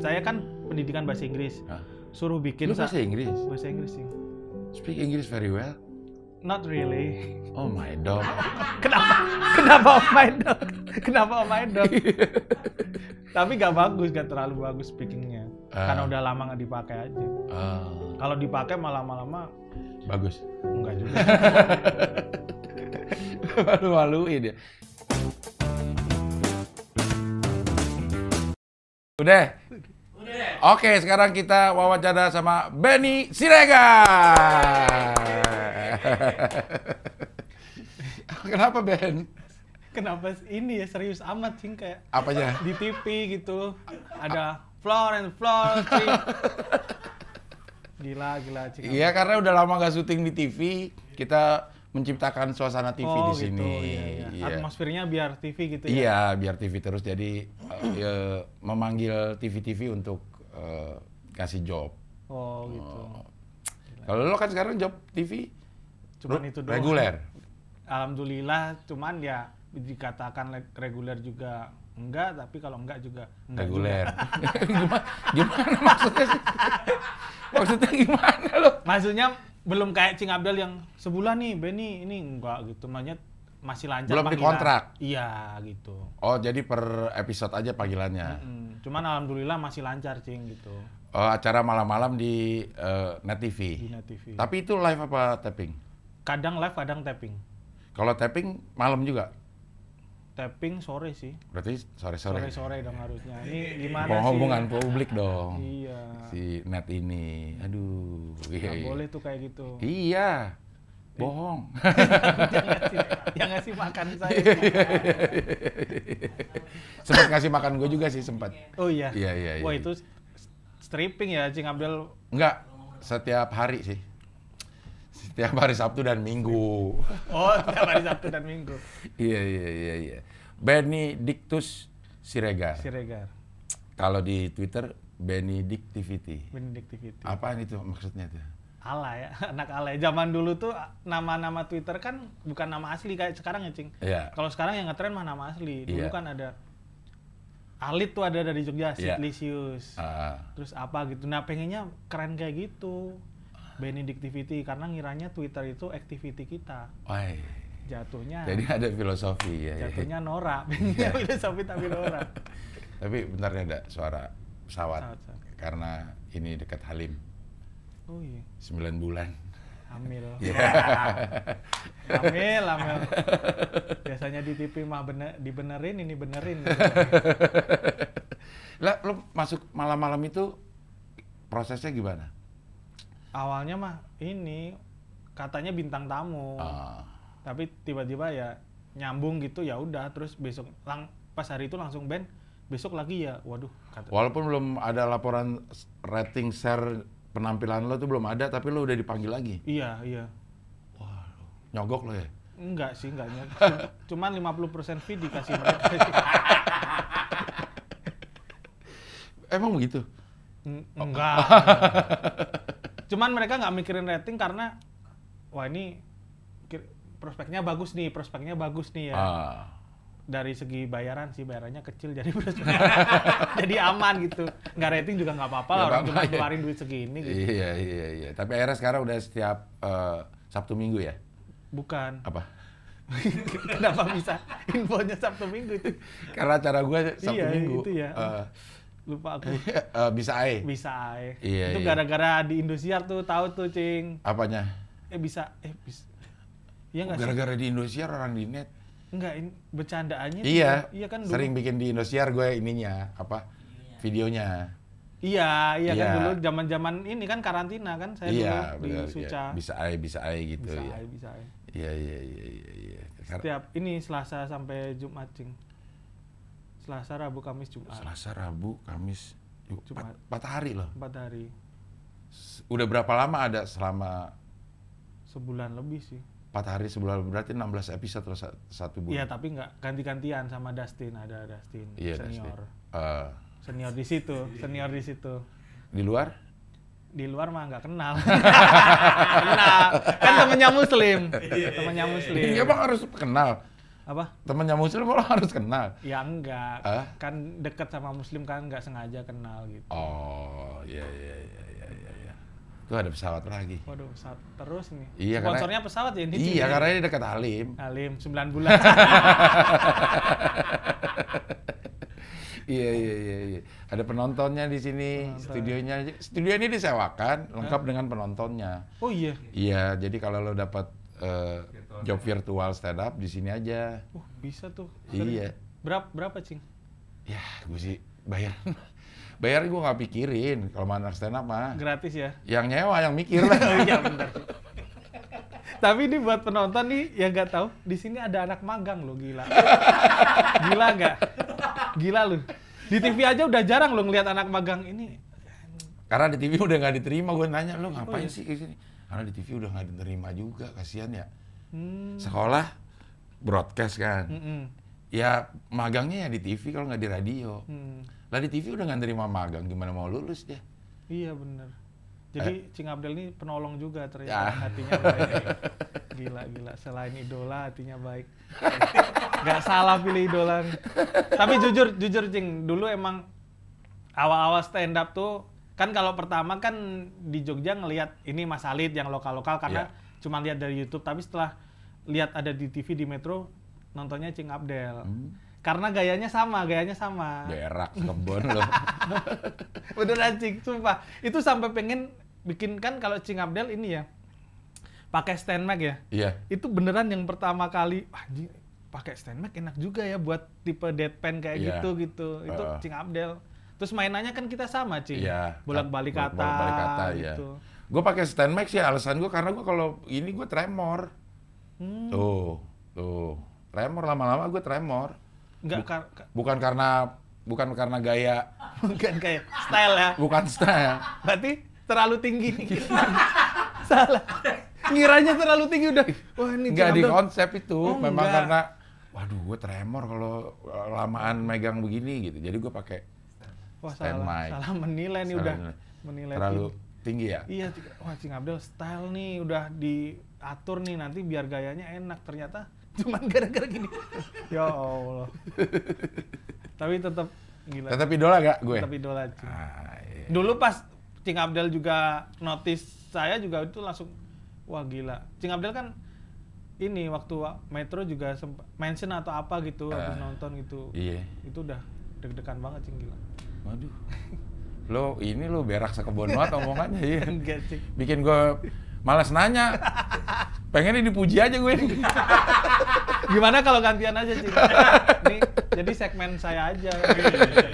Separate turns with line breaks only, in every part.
saya kan pendidikan bahasa Inggris. Huh? Suruh bikin Lu bahasa Inggris. Bahasa Inggris sih. Speak English very well. Not really. Oh my dog. kenapa? Kenapa oh my dog? Kenapa oh my dog? Tapi gak bagus, gak terlalu bagus speakingnya. Uh, Karena udah lama gak dipakai aja. Uh, Kalau dipakai malah lama-lama.
Bagus. Enggak juga. Malu-maluin ya. Udah? Udah. Oke, sekarang kita wawancara sama Benny Sirega. Kenapa Ben?
Kenapa ini ya serius amat sih kayak Apanya? di TV gitu ada floor and floor Gila, gila. Cik.
Iya, karena udah lama gak syuting di TV, kita menciptakan suasana TV oh, di gitu. sini. Gitu, iya. Iya.
Atmosfernya biar TV gitu ya. Iya,
biar TV terus jadi uh, ya, memanggil TV-TV untuk uh, kasih job.
Oh, gitu. Uh,
kalau lo kan sekarang job TV cuman itu doang. Reguler.
Alhamdulillah, cuman ya dikatakan reguler juga enggak, tapi kalau enggak juga enggak reguler. Juga. gimana, gimana maksudnya? maksudnya gimana lo? Maksudnya belum kayak Cing Abdul yang sebulan nih Benny ini enggak gitu makanya masih lancar belum panggilan. dikontrak iya gitu
oh jadi per episode aja panggilannya mm -hmm.
cuman alhamdulillah masih lancar cing gitu
oh, acara malam-malam di uh, net TV di net TV tapi itu live apa tapping
kadang live kadang tapping
kalau tapping malam juga
tapping sore sih.
Berarti sore-sore. Sore-sore
dong harusnya. Ini iya, iya, iya. gimana Bohong sih? hubungan publik
dong. Iya. Si net ini. Aduh. Iya, iya. boleh tuh kayak gitu. Iya. Eh. Bohong. yang, ngasih, yang ngasih makan saya. sempat ngasih makan gue juga sih sempat. Oh iya. Iya iya. iya. Wah
itu stripping ya Cing Abdul?
Enggak. Setiap hari sih. Tiap hari Sabtu dan Minggu.
Oh, tiap hari Sabtu dan Minggu.
iya, iya, iya, iya. Benedictus Siregar. Siregar. Kalau di Twitter Benny Benedictivity. Benedictivity. Apaan itu maksudnya tuh?
ala ya anak ala ya. zaman dulu tuh nama-nama Twitter kan bukan nama asli kayak sekarang ya cing yeah. kalau sekarang yang ngetren mah nama asli dulu yeah. kan ada Alit tuh ada dari Jogja, yeah. Iya.
uh.
terus apa gitu. Nah pengennya keren kayak gitu. Benedictivity karena ngiranya Twitter itu activity kita. Ay. Jatuhnya. Jadi ada
filosofi ya. ya. Jatuhnya
Nora, iya. filosofi tapi Nora.
tapi bentar ada suara pesawat, Karena ini dekat Halim. Oh iya. 9 bulan. Hamil. Yeah. hamil, hamil. Biasanya di
TV mah bener, dibenerin, ini benerin.
lah, lo masuk malam-malam itu prosesnya gimana?
awalnya mah ini katanya bintang tamu uh. tapi tiba-tiba ya nyambung gitu ya udah terus besok lang pas hari itu langsung band besok lagi ya waduh kata walaupun
belum ada laporan rating share penampilan lo tuh belum ada tapi lo udah dipanggil lagi iya iya waduh nyogok lo ya
enggak sih enggak nyogok cuman 50% fee dikasih mereka
emang begitu enggak. Oh.
Cuman mereka nggak mikirin rating karena wah ini prospeknya bagus nih, prospeknya bagus nih ya. uh. Dari segi bayaran sih bayarannya kecil jadi jadi aman gitu. Nggak rating juga nggak apa-apa ya, orang cuma keluarin ya.
duit segini gitu. Iya iya iya. Tapi akhirnya sekarang udah setiap uh, Sabtu Minggu ya? Bukan. Apa?
Kenapa bisa infonya Sabtu Minggu itu? Karena acara gue Sabtu iya, Minggu. Itu ya. Uh, lupa aku. uh, bisa ae. Bisa ae. Iya, itu iya. gara-gara iya. di Indosiar tuh tahu tuh, Cing. Apanya? Eh bisa eh bisa. Iya enggak oh, Gara-gara
di Indosiar orang di net.
Enggak, ini bercandaannya. Iya. Tuh, iya kan dulu. Sering
bikin di Indosiar gue ininya apa? Iya. Videonya.
Iya, iya, kan iya. kan dulu zaman-zaman ini kan karantina kan saya iya, dulu bener, di iya. Suca. Iya.
Bisa ae, bisa ae gitu bisa ya. Bisa ae, bisa ae. Iya, iya, iya, iya, iya. Setiap
ini Selasa sampai Jumat, Cing. Selasa, Rabu, Kamis, Jumat. Selasa,
Rabu, Kamis, Jumat. Empat hari loh. Empat hari. Udah berapa lama ada selama?
Sebulan lebih sih.
Empat hari sebulan berarti 16 episode terus satu bulan. Iya tapi nggak
ganti-gantian sama Dustin ada Dustin iya, senior. Uh. Senior di situ, senior di situ. Di luar? di luar mah nggak kenal. kenal. Kan temennya muslim. Iya, iya, temennya iya, muslim. Iya bang harus
kenal apa temannya muslim lo harus kenal
ya enggak eh? kan deket sama muslim kan enggak sengaja kenal
gitu oh iya iya iya iya iya ya. tuh ada pesawat lagi waduh pesawat terus nih iya, sponsornya karena, pesawat ya ini iya ya? karena ini dekat alim. alim 9 bulan iya iya iya iya ada penontonnya di sini Penonton. studionya studio ini disewakan lengkap dengan penontonnya oh iya iya jadi kalau lo dapat uh, eh, okay. Job virtual stand up di sini aja. Uh, bisa
tuh. Iya. Berap berapa, Cing?
Ya, gue sih bayar. bayar gue nggak pikirin kalau mana stand up mah gratis ya yang nyewa yang mikir lah oh, iya bentar
tapi ini buat penonton nih yang nggak tahu di sini ada anak magang lo gila gila nggak gila lu di TV aja udah jarang lo ngelihat anak
magang ini karena di TV udah nggak diterima gue nanya lo oh, ngapain oh, iya. sih ke sini karena di TV udah nggak diterima juga kasihan ya Hmm. Sekolah broadcast kan. Mm -mm. Ya magangnya ya di TV kalau nggak di radio. Hmm. Lah di TV udah nggak nerima magang, gimana mau lulus dia?
Iya bener. Jadi eh. Cing Abdel ini penolong juga ternyata ya. hatinya baik. Gila gila. Selain idola hatinya baik. nggak salah pilih idola. Tapi jujur jujur Cing, dulu emang awal-awal stand up tuh kan kalau pertama kan di Jogja ngelihat ini Mas Alid yang lokal-lokal karena yeah cuma lihat dari YouTube tapi setelah lihat ada di TV di Metro nontonnya Cing Abdel hmm karena gayanya sama, gayanya sama. Berak
kebon loh.
Beneran Cing, sumpah. Itu sampai pengen bikin kan kalau Cing Abdel ini ya pakai stand mic ya. Iya. Yeah. Itu beneran yang pertama kali pakai stand mic enak juga ya buat tipe deadpan kayak yeah. gitu gitu. Itu uh. Cing Abdel. Terus mainannya kan kita
sama, Cing. Yeah. Bolak-balik kata. Bolak-balik kata, iya. gitu. ya. Gue pakai stand mic sih alasan gue karena gue kalau ini gue tremor. Hmm. Tuh, tuh. Tremor lama-lama gue tremor. Enggak, Buk kar bukan karena bukan karena gaya bukan gaya style ya bukan style berarti
terlalu tinggi salah ngiranya terlalu tinggi udah wah ini nggak di konsep itu oh, memang enggak. karena
waduh gue tremor kalau eh, lamaan megang begini gitu jadi gue pakai wah stand salah mic. salah menilai nih udah menilai terlalu tinggi ya
iya wah Cing Abdel style nih udah diatur nih nanti biar gayanya enak ternyata cuma gara-gara gini ya Allah tapi tetap gila tetap idola gak gue tetap idola Cing ah, iya. dulu pas Cing Abdel juga notice saya juga itu langsung wah gila Cing Abdel kan ini waktu Metro juga sempat mention atau apa gitu uh, nonton gitu iya itu udah deg-degan banget Cing gila
waduh lo ini lo berak sekebon banget omongannya ya bikin gue malas nanya pengen ini dipuji aja gue ini gimana kalau gantian aja sih
ini
jadi segmen saya aja iya, iya,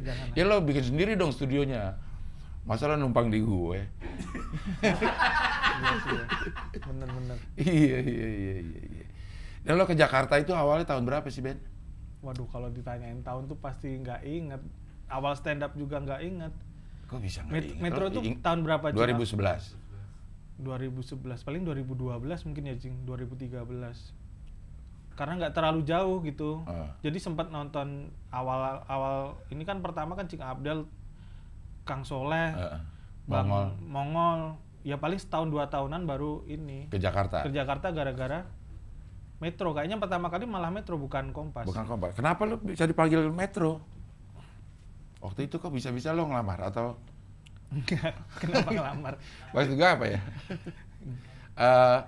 iya, ya lo bikin sendiri dong studionya masalah numpang di gue bener bener iya iya iya iya dan lo ke Jakarta itu awalnya tahun berapa sih Ben?
Waduh kalau ditanyain tahun tuh pasti nggak inget awal stand up juga nggak inget.
Kok bisa nggak Met inget? Metro itu ing tahun berapa? 2011.
2011 paling 2012 mungkin ya Jing 2013 karena nggak terlalu jauh gitu uh. jadi sempat nonton awal awal ini kan pertama kan Cing Abdel Kang Soleh uh. Bang Mongol. Mongol ya paling setahun dua tahunan baru ini ke Jakarta ke Jakarta gara-gara Metro kayaknya pertama kali malah Metro bukan
Kompas bukan Kompas kenapa lu bisa dipanggil Metro waktu itu kok bisa-bisa lo ngelamar atau
Enggak, kenapa ngelamar?
Waktu itu apa ya? uh,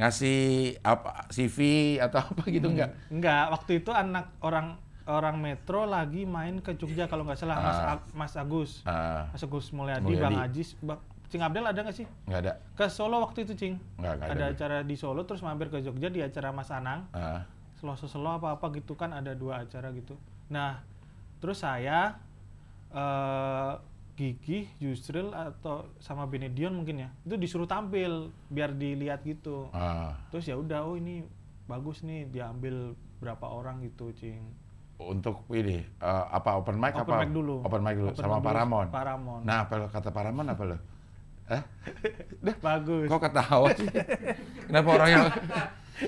ngasih apa CV atau apa gitu hmm, enggak? Enggak,
waktu itu anak orang orang Metro lagi main ke Jogja kalau nggak salah Mas ah. Ag Mas
Agus. Uh,
Mas Agus Mulyadi, Mulyadi. Bang Ajis, Bang Cing Abdel ada nggak sih? Nggak ada. Ke Solo waktu itu Cing. Nggak, nggak ada. Ada acara di Solo terus mampir ke Jogja di acara Mas Anang. Uh. Ah. Selo-selo apa-apa gitu kan ada dua acara gitu. Nah, terus saya uh, Gigi, Yusril atau sama Benedion mungkin ya itu disuruh tampil biar dilihat gitu ah. terus ya udah oh ini bagus nih diambil berapa orang gitu cing
untuk ini uh, apa open mic open apa mic dulu open mic dulu open sama Paramon Paramon nah apa kata Paramon apa lo Eh? Bagus. Kok ketawa sih? Kenapa orang yang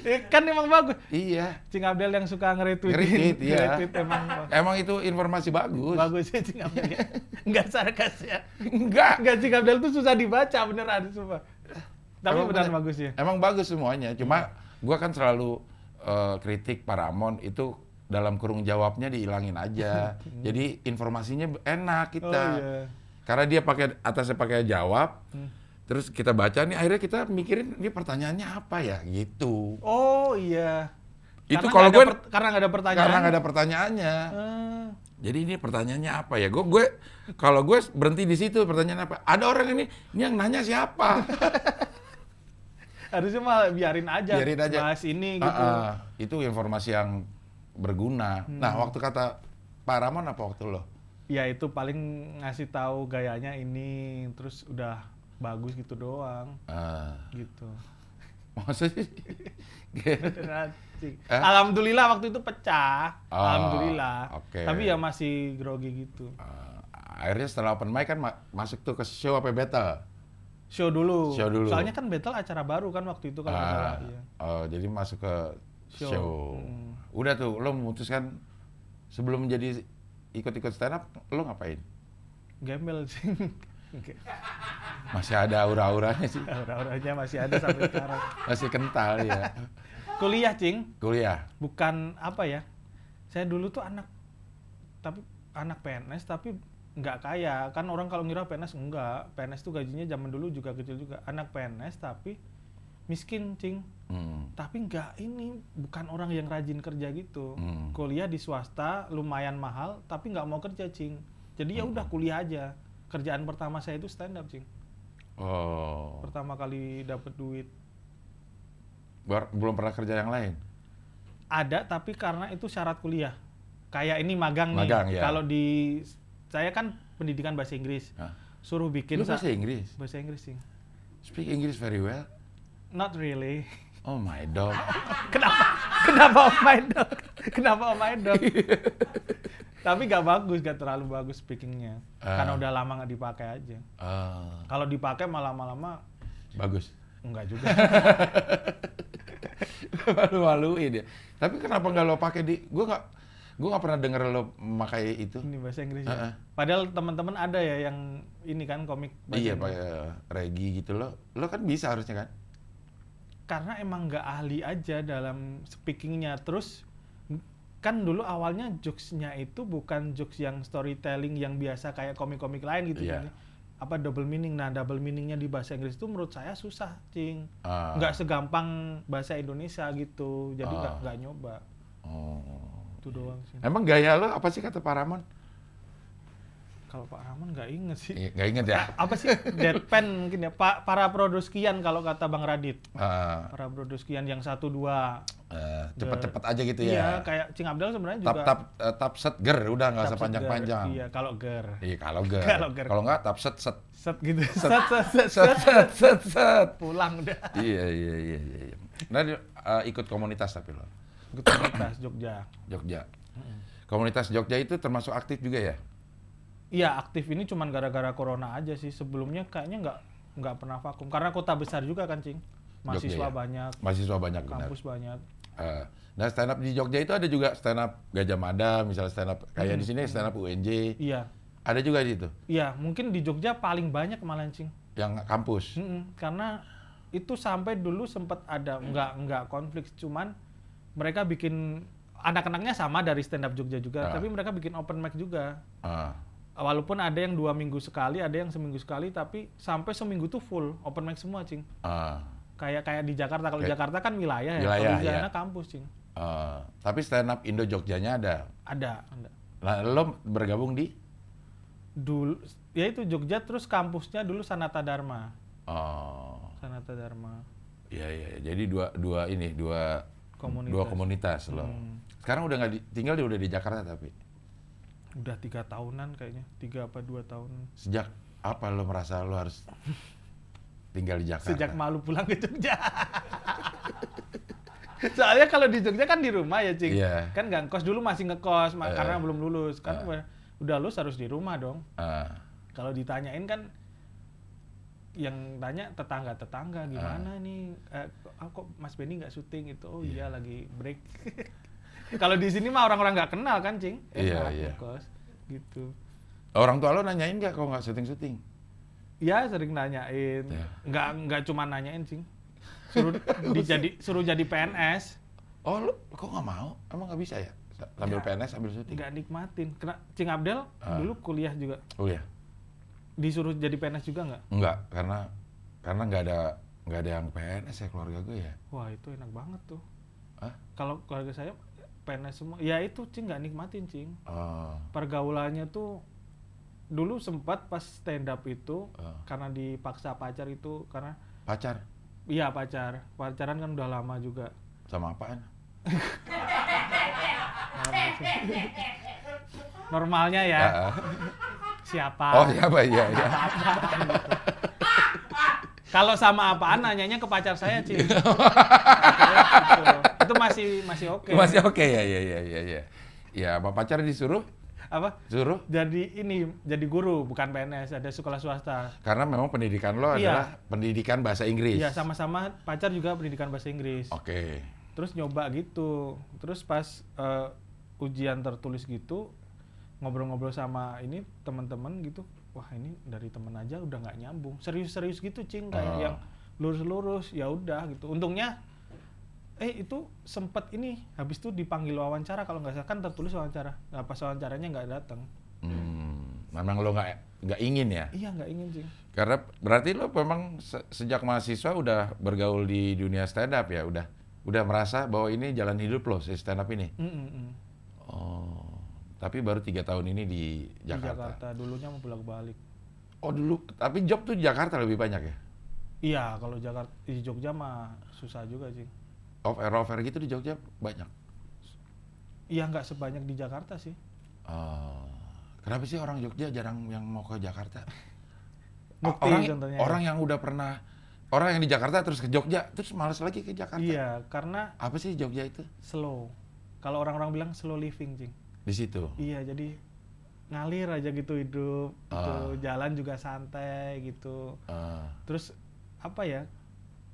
Iya, kan emang bagus. Iya. Cing Abdel yang suka nge-retweet. nge iya. Nge emang. emang itu informasi bagus. Bagus sih Cing Abdel
Enggak ya. sarkas ya. Enggak. Enggak Cing Abdel tuh susah dibaca beneran, semua. Tapi emang beneran
bener, bagus ya. Emang bagus semuanya. Cuma iya. gua kan selalu uh, kritik Paramon itu dalam kurung jawabnya dihilangin aja. Jadi informasinya enak kita. Oh, iya. Karena dia pakai atasnya pakai jawab. Hmm Terus kita baca nih akhirnya kita mikirin ini pertanyaannya apa ya gitu. Oh iya. Itu karena kalau gue per, karena nggak ada pertanyaan. Karena nggak ada pertanyaannya. hmm. Jadi ini pertanyaannya apa ya? Gue gue kalau gue berhenti di situ pertanyaan apa? Ada orang ini ini yang nanya siapa? Harusnya malah biarin aja. Biarin aja. Bahas ini uh, Uh, itu informasi yang berguna. Hmm. Nah, waktu kata Pak Ramon apa waktu lo?
Ya itu paling ngasih tahu gayanya ini terus udah bagus gitu doang uh. gitu
maksudnya alhamdulillah
waktu itu pecah oh, alhamdulillah okay. tapi ya masih grogi gitu uh,
akhirnya setelah open mic kan ma masuk tuh ke show apa battle show dulu. show dulu soalnya
kan battle acara baru kan waktu itu kalau uh,
uh, jadi masuk ke show, show. Hmm. udah tuh lo memutuskan sebelum menjadi ikut-ikut stand up lo ngapain
gembel sih
Masih ada aura-auranya sih.
Aura-auranya masih ada sampai sekarang.
masih kental ya.
Kuliah, Cing. Kuliah. Bukan apa ya? Saya dulu tuh anak tapi anak PNS tapi nggak kaya. Kan orang kalau ngira PNS enggak. PNS tuh gajinya zaman dulu juga kecil juga. Anak PNS tapi miskin, Cing. Hmm. Tapi nggak ini bukan orang yang rajin kerja gitu. Hmm. Kuliah di swasta lumayan mahal tapi nggak mau kerja, Cing. Jadi ya udah hmm. kuliah aja kerjaan pertama saya itu stand up cing
oh
pertama kali dapat duit
Bar belum pernah kerja yang lain
ada tapi karena itu syarat kuliah kayak ini magang, magang nih ya. kalau di saya kan pendidikan bahasa Inggris Hah?
suruh bikin Lu bahasa Inggris bahasa Inggris sih speak English very well
not really
oh my dog kenapa
kenapa oh my dog kenapa oh my dog tapi gak bagus gak terlalu bagus speakingnya uh. karena udah lama nggak dipakai aja uh. kalau dipakai malah lama bagus enggak juga
malu-maluin ya tapi kenapa nggak lo pakai di gue nggak gue nggak pernah denger lo memakai itu ini bahasa Inggris uh -uh. ya padahal teman-teman
ada ya yang ini kan komik iya pakai
regi gitu lo lo kan bisa harusnya kan
karena emang nggak ahli aja dalam speakingnya terus kan dulu awalnya jokesnya itu bukan jokes yang storytelling yang biasa kayak komik-komik lain gitu yeah. Ya. apa double meaning nah double meaningnya di bahasa Inggris itu menurut saya susah cing uh. Ah. segampang bahasa Indonesia gitu jadi uh. nggak ah. nggak nyoba oh. itu doang sih emang
gaya lo apa sih kata Pak Ramon
kalau Pak Ramon nggak inget sih.
Iya, nggak inget ya? Apa sih
deadpan mungkin ya? Pa para produskian kalau kata Bang Radit.
Uh. Para
produskian yang satu dua
cepat eh, iya. cepet uh, aja gitu iya, ya. Iya,
kayak Cing Abdul sebenarnya juga. Tap tap
uh, eh, tap set ger udah nggak usah panjang-panjang. Iya, kalau ger. Iya, kalau ger. kalau ger. Kalau nggak tap set set. Set gitu. Set set set set set set. set. Pulang udah. Iya iya iya iya. iya. Nah, uh, ikut komunitas tapi lo.
Ikut komunitas Jogja.
Jogja. Komunitas Jogja itu termasuk aktif juga ya?
Iya, aktif ini cuman gara-gara corona aja sih. Sebelumnya kayaknya nggak nggak pernah vakum karena kota besar juga kan, Cing.
Mahasiswa Jogja, ya? banyak. Mahasiswa banyak, kampus benar. banyak Uh, nah stand up di Jogja itu ada juga stand up Gajah Mada, misalnya stand up kayak hmm. di sini stand up UNJ. Iya. Ada juga di situ.
Iya, mungkin di Jogja paling banyak malancing.
Yang kampus. Mm -mm,
karena itu sampai dulu sempat ada nggak nggak konflik, cuman mereka bikin anak-anaknya sama dari stand up Jogja juga, uh. tapi mereka bikin open mic juga. Uh. Walaupun ada yang dua minggu sekali, ada yang seminggu sekali, tapi sampai seminggu tuh full open mic semua, cing. Uh Kayak kayak di Jakarta. Kalau Jakarta kan wilayah, ya. wilayah ya. Kalau di sana iya. kampus, Cing.
Uh, tapi stand up Indo Jogjanya ada. Ada, ada. Nah, lo bergabung di? Dulu
ya itu Jogja terus kampusnya dulu Sanata Dharma.
Oh.
Sanata Dharma.
Iya, iya, iya. Jadi dua dua ini, dua komunitas. dua komunitas lo. Hmm. Sekarang udah nggak tinggal di udah di Jakarta tapi
udah tiga tahunan kayaknya tiga apa dua
tahun sejak apa lo merasa lo harus tinggal di Jakarta. Sejak
malu pulang ke Jogja. Soalnya kalau di Jogja kan di rumah ya, Cing. Yeah. Kan nggak ngekos dulu masih ngekos uh, karena belum lulus. Kan uh, udah lulus harus di rumah dong. Uh, kalau ditanyain kan yang tanya tetangga-tetangga gimana uh, nih eh, ah, kok Mas Benny nggak syuting itu oh yeah. iya lagi break kalau di sini mah orang-orang nggak kenal kan cing iya, yeah, iya. Yeah. gitu
orang tua lo nanyain nggak kalau nggak syuting syuting
Iya sering nanyain. Ya. Nggak nggak cuma nanyain sih. Suruh dijadi suruh jadi PNS. Oh, lu kok nggak mau? Emang nggak bisa ya? Sambil ya, PNS, sambil syuting? Nggak nikmatin. Kena Cing Abdel uh, dulu kuliah juga. Oh iya. Disuruh jadi PNS juga nggak?
Nggak, karena karena nggak ada nggak ada yang PNS ya keluarga gue ya.
Wah itu enak banget tuh. Hah? Kalau keluarga saya PNS semua, ya itu Cing nggak nikmatin Cing. Uh. Pergaulannya tuh dulu sempat pas stand up itu uh. karena dipaksa pacar itu karena pacar iya pacar pacaran kan udah lama juga sama apaan normalnya ya uh. siapa oh siapa iya iya gitu. kalau sama apaan nanyanya ke pacar saya, sih. gitu. Itu masih masih oke. Okay. Masih oke
okay, ya ya ya ya ya. Ya, apa pacar disuruh apa? Juru? Jadi ini jadi guru bukan PNS, ada sekolah swasta. Karena memang pendidikan lo iya. adalah pendidikan bahasa Inggris. Iya, sama-sama
pacar juga pendidikan bahasa Inggris. Oke. Okay. Terus nyoba gitu. Terus pas uh, ujian tertulis gitu ngobrol-ngobrol sama ini teman-teman gitu. Wah, ini dari temen aja udah nggak nyambung. Serius-serius gitu, Cing, kayak oh. yang lurus-lurus ya udah gitu. Untungnya eh itu sempat ini habis itu dipanggil wawancara kalau nggak salah kan tertulis wawancara nah, pas wawancaranya nggak datang
hmm, memang lo nggak nggak ingin ya
iya nggak ingin sih
karena berarti lo memang se sejak mahasiswa udah bergaul di dunia stand up ya udah udah merasa bahwa ini jalan hidup lo si stand up ini mm, mm -mm. oh tapi baru tiga tahun ini di Jakarta di
Jakarta dulunya mau bolak
balik oh dulu tapi job tuh Jakarta lebih banyak ya
iya kalau Jakarta di Jogja mah susah juga sih
off air off air gitu di Jogja banyak?
Iya nggak sebanyak di Jakarta sih.
Uh, kenapa sih orang Jogja jarang yang mau ke Jakarta?
Mukti, orang contohnya. orang yang udah pernah
orang yang di Jakarta terus ke Jogja terus males lagi ke Jakarta.
Iya karena apa sih Jogja itu? Slow. Kalau orang-orang bilang slow living, Jing. Di situ. Iya, jadi ngalir aja gitu hidup, uh. gitu. Ah. jalan juga santai gitu. Uh. Terus apa ya?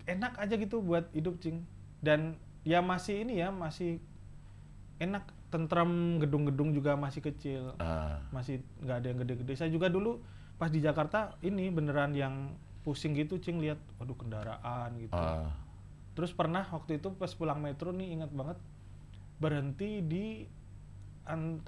Enak aja gitu buat hidup, Jing dan ya masih ini ya masih enak tentram gedung-gedung juga masih kecil uh. masih nggak ada yang gede-gede saya juga dulu pas di Jakarta ini beneran yang pusing gitu cing lihat waduh kendaraan gitu uh. terus pernah waktu itu pas pulang metro nih ingat banget berhenti di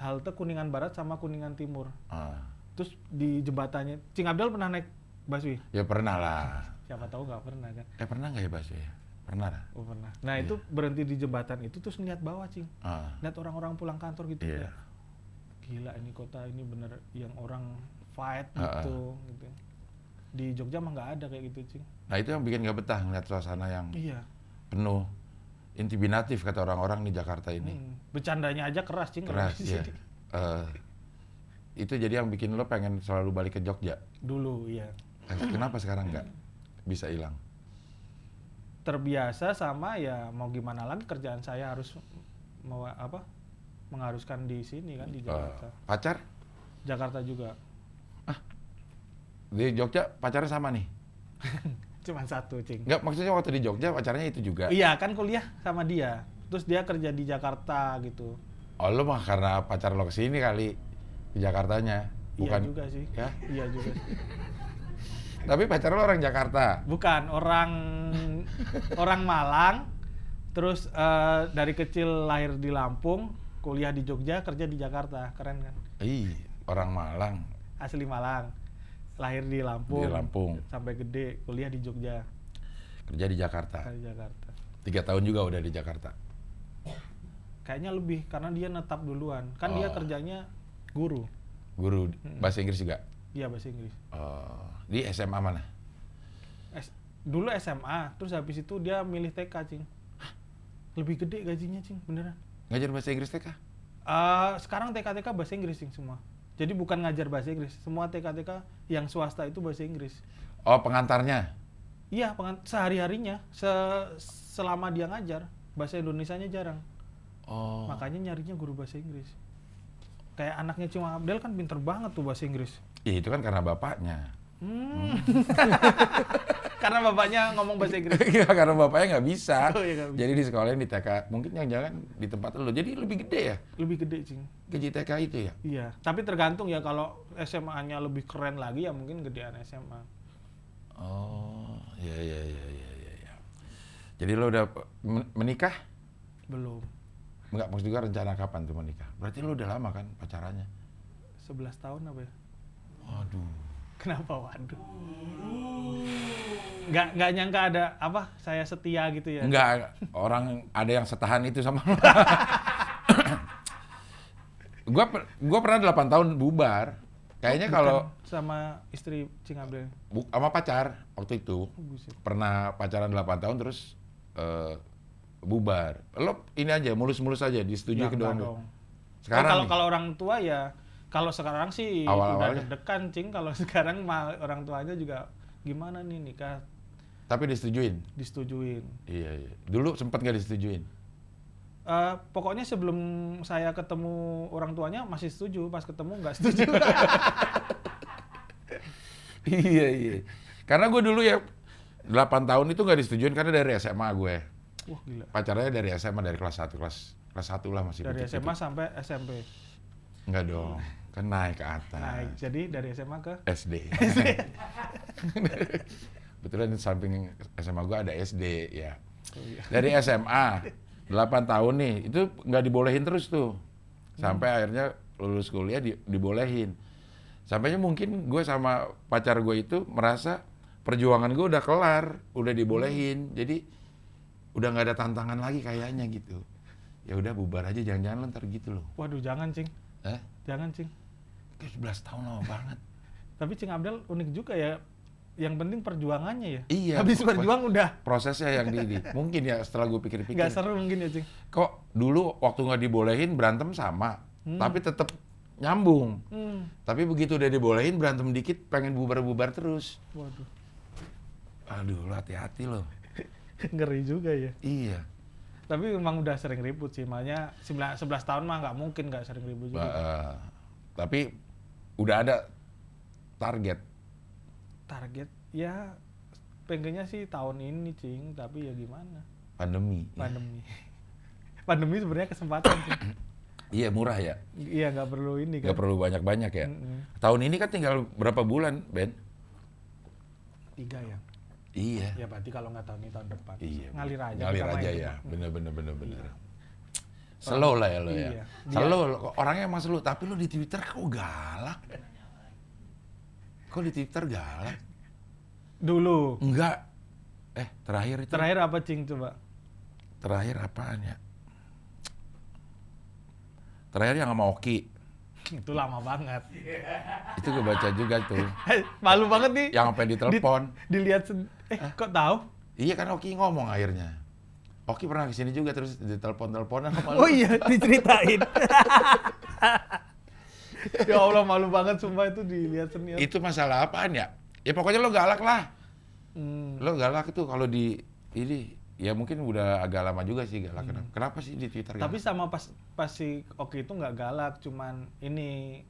halte Kuningan Barat sama Kuningan Timur uh. terus di jembatannya cing Abdul pernah naik Baswi?
ya pernah lah
siapa tahu nggak pernah kan
eh pernah nggak ya Baswi? Pernah.
Oh, pernah. Nah, yeah. itu iya. berhenti di jembatan itu terus ngeliat bawah, Cing. Uh. Ah. Lihat orang-orang pulang kantor gitu yeah. ya. Gila ini kota ini bener yang orang fight uh gitu Di Jogja mah nggak ada kayak gitu, Cing.
Nah, itu yang bikin nggak betah ngeliat suasana yang Iya. penuh intimidatif kata orang-orang di Jakarta ini. Hmm.
Bercandanya aja keras, Cing. Keras, iya.
Uh, itu jadi yang bikin lo pengen selalu balik ke Jogja?
Dulu, iya.
Eh, kenapa sekarang nggak bisa hilang?
terbiasa sama ya mau gimana lagi kerjaan saya harus mau apa mengharuskan di sini kan di eh, Jakarta. Uh, pacar? Jakarta juga. Ah.
Di Jogja pacarnya sama nih.
Cuman satu, Cing. nggak
maksudnya waktu di Jogja pacarnya itu juga. Iya,
kan kuliah sama dia. Terus dia kerja di Jakarta gitu.
Oh, lu mah karena pacar lo kesini kali di Jakartanya. Iya Bukan, iya juga sih. Ya? Iya juga sih. Tapi pacar lo orang Jakarta? Bukan, orang
orang Malang, terus uh, dari kecil lahir di Lampung, kuliah di Jogja, kerja di Jakarta, keren kan?
Ih, orang Malang.
Asli Malang, lahir di Lampung. Di Lampung. Sampai gede, kuliah di Jogja.
Kerja di Jakarta. Kerja di Jakarta. Tiga tahun juga udah di Jakarta.
Kayaknya lebih karena dia netap duluan. Kan oh. dia kerjanya guru.
Guru bahasa Inggris juga.
Iya bahasa Inggris.
Oh, di SMA mana?
dulu SMA terus habis itu dia milih TK cing lebih gede gajinya cing beneran
ngajar bahasa Inggris TK uh,
ah, sekarang TK TK bahasa Inggris cing semua jadi bukan ngajar bahasa Inggris semua TK TK yang swasta itu bahasa Inggris
oh pengantarnya
iya pengant sehari harinya se selama dia ngajar bahasa Indonesia nya jarang oh. makanya nyarinya guru bahasa Inggris kayak anaknya cuma Abdel kan pinter banget tuh bahasa Inggris
Iya itu kan karena bapaknya
hmm.
hmm. karena bapaknya ngomong bahasa Inggris. Iya, karena bapaknya nggak bisa. Oh, iya, Jadi di sekolahnya di TK, mungkin jangan-jangan di tempat lu. Jadi lebih gede ya?
Lebih gede, Cing. Gaji TK itu ya? Iya, tapi tergantung ya kalau SMA-nya lebih keren lagi ya mungkin gedean SMA.
Oh, iya iya iya iya iya. Ya. Jadi lu udah menikah? Belum. Enggak, maksud juga rencana kapan tuh menikah? Berarti lu udah lama kan pacarannya?
11 tahun apa ya? Waduh. Kenapa waduh? Iya.
Nggak nggak nyangka ada apa?
Saya setia gitu ya? Nggak.
Orang ada yang setahan itu sama. gua gua pernah 8 tahun bubar. Kayaknya oh, kalau
sama istri Cing Abdel.
sama pacar waktu itu. Oh, pernah pacaran 8 tahun terus uh, bubar. Lo ini aja mulus-mulus aja disetujui ya, kedua dong. Kan Sekarang kalau kalau
orang tua ya kalau sekarang sih Awal udah deg-degan cing. Kalau sekarang orang tuanya juga gimana nih nikah.
Tapi disetujuin. Disetujuin. Iya iya. Dulu sempat nggak disetujuin.
Uh, pokoknya sebelum saya ketemu orang tuanya masih setuju, pas ketemu nggak setuju.
iya iya. Karena gue dulu ya 8 tahun itu nggak disetujuin karena dari SMA gue. Wah gila. Pacarnya dari SMA dari kelas 1 kelas kelas satu lah masih. Dari SMA
sampai SMP.
Enggak dong. Kan naik ke atas. Naik.
Jadi dari SMA ke
SD. SD. di samping SMA gua ada SD ya. Oh, iya. Dari SMA 8 tahun nih, itu nggak dibolehin terus tuh. Sampai hmm. akhirnya lulus kuliah di, dibolehin. Sampainya mungkin gue sama pacar gue itu merasa perjuangan gue udah kelar, udah dibolehin. Hmm. Jadi udah nggak ada tantangan lagi kayaknya gitu. Ya udah bubar aja jangan-jangan ntar gitu loh.
Waduh jangan cing. Eh? Jangan cing. 11 tahun lama banget. Tapi Cing Abdel unik juga ya. Yang penting perjuangannya ya. Iya. Habis berjuang
udah. Prosesnya yang di, di mungkin ya setelah gue pikir-pikir. Gak seru mungkin ya Cing. Kok dulu waktu gak dibolehin berantem sama, hmm. tapi tetap nyambung. Hmm. Tapi begitu udah dibolehin berantem dikit pengen bubar-bubar terus. Waduh. Aduh, lu hati-hati loh. Ngeri juga ya. Iya
tapi memang udah sering ribut sih makanya 11 tahun mah nggak mungkin nggak sering ribut juga
uh, tapi udah ada target
target ya pengennya sih tahun ini cing tapi ya gimana pandemi pandemi pandemi sebenarnya kesempatan sih
iya murah ya
iya nggak perlu ini kan nggak perlu banyak banyak ya mm -hmm.
tahun ini kan tinggal berapa bulan Ben tiga ya iya
ya berarti kalau nggak tahun ini tahun depan
iya ngalir aja ngalir aja ya bener bener bener bener, bener. Iya. Slow lah ya lo ya. iya. ya. Slow, dia. orangnya emang slow. Tapi lo di Twitter kok galak? Kok di Twitter galak? Dulu. Enggak. Eh, terakhir itu. Terakhir
apa, Cing, coba?
Terakhir apaan ya? Terakhir yang sama Oki
itu lama banget. Itu gue
baca juga tuh. Eh, malu banget nih. Yang apa ditelepon. Di, dilihat eh eh kok tahu? Iya kan Oki ngomong akhirnya. Oki pernah kesini juga terus ditelepon-teleponan sama oh lu. Oh iya, diceritain.
ya Allah malu banget sumpah itu dilihat senior.
Itu masalah apaan ya? Ya pokoknya lo galak lah. Hmm. Lo galak tuh kalau di ini ya mungkin udah agak lama juga sih galak hmm. kenapa, kenapa sih di Twitter tapi galak?
sama pas pas si Oki itu nggak galak cuman ini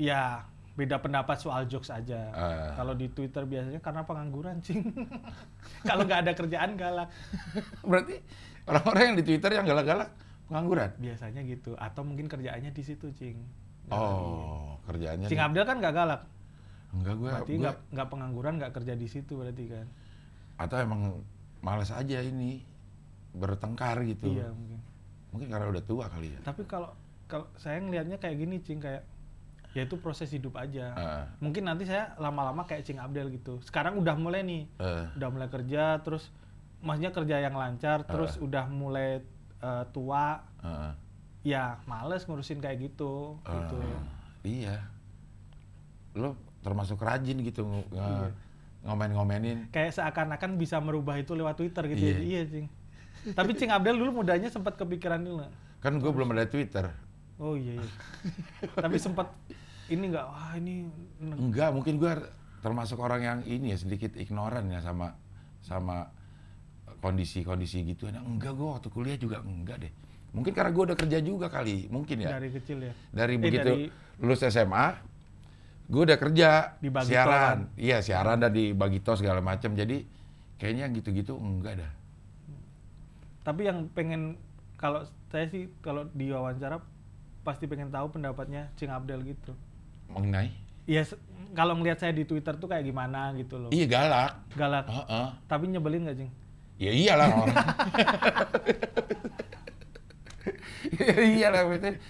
ya beda pendapat soal jokes aja. Uh. Kalau di Twitter biasanya karena pengangguran, cing. Kalau nggak ada kerjaan galak. Berarti orang-orang yang di Twitter yang galak-galak pengangguran. Biasanya gitu. Atau mungkin kerjaannya di situ, cing.
Galak nah, oh, iya. kerjaannya. Cing Abdul kan nggak galak. Enggak gue. Berarti nggak
nggak pengangguran, nggak kerja di situ berarti kan.
Atau emang males aja ini bertengkar gitu. Iya mungkin. Mungkin karena udah tua kali ya.
Tapi kalau kalau saya ngelihatnya kayak gini, cing kayak ya itu proses hidup aja. Uh. Mungkin nanti saya lama-lama kayak Cing Abdel gitu. Sekarang udah mulai nih, uh. udah mulai kerja, terus maksudnya kerja yang lancar, uh. terus ah. udah mulai uh, tua, uh. ya males ngurusin kayak gitu. Uh. Gitu.
Iya, lo termasuk rajin gitu ng iya. ngomen-ngomenin. Kayak seakan-akan bisa merubah
itu lewat Twitter gitu. Ya. Iya, iya Cing. Tapi Cing Abdel dulu mudanya sempat kepikiran dulu.
Kan gue belum ada Twitter.
Oh iya iya. Tapi sempat ini enggak wah ini enggak
mungkin gue termasuk orang yang ini ya sedikit ignoran ya sama sama eh, kondisi-kondisi gitu nah, enggak gue waktu kuliah juga enggak deh mungkin karena gue udah kerja juga kali mungkin ya dari kecil ya dari eh, begitu dari... lulus SMA gue udah kerja di Bagito siaran kan? iya siaran dan di Bagito segala macam jadi kayaknya gitu-gitu enggak dah
tapi yang pengen kalau saya sih kalau diwawancara pasti pengen tahu pendapatnya Cing Abdel gitu
mengenai Iya,
kalau ngelihat saya di Twitter tuh kayak gimana gitu loh. Iya galak. Galak. Uh -uh. Tapi nyebelin gak
jing? Ya iyalah. ya iyalah maksudnya.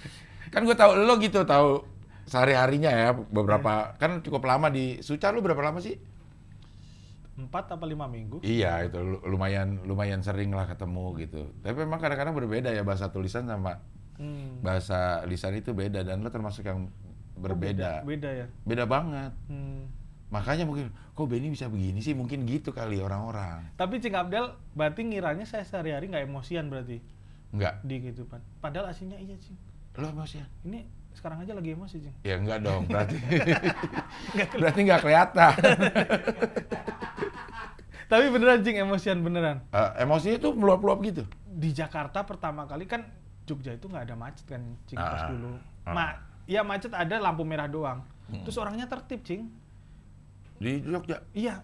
Kan gue tau lo gitu tahu sehari harinya ya beberapa yeah. kan cukup lama di Suca lo berapa lama sih?
Empat apa lima minggu? Iya
itu lumayan lumayan sering lah ketemu gitu. Tapi memang kadang-kadang berbeda ya bahasa tulisan sama hmm. bahasa lisan itu beda dan lo termasuk yang Oh, berbeda. beda, beda ya. Beda banget. Hmm. Makanya mungkin kok Benny bisa begini sih mungkin gitu kali orang-orang.
Tapi Cing Abdel berarti ngiranya saya sehari-hari nggak emosian berarti. Enggak. Di kehidupan. Padahal aslinya iya, Cing. Lo emosian. Ini sekarang aja lagi emosi, Cing.
Ya enggak dong, berarti. berarti enggak kelihatan.
Tapi beneran, Cing, emosian beneran.
Uh, emosinya tuh meluap-luap gitu.
Di Jakarta pertama kali kan Jogja itu nggak ada macet kan, Cing, uh, pas ah, dulu. Uh. Ma Iya macet ada lampu merah doang. Hmm. Terus orangnya tertib, Cing.
Di Jogja?
Iya.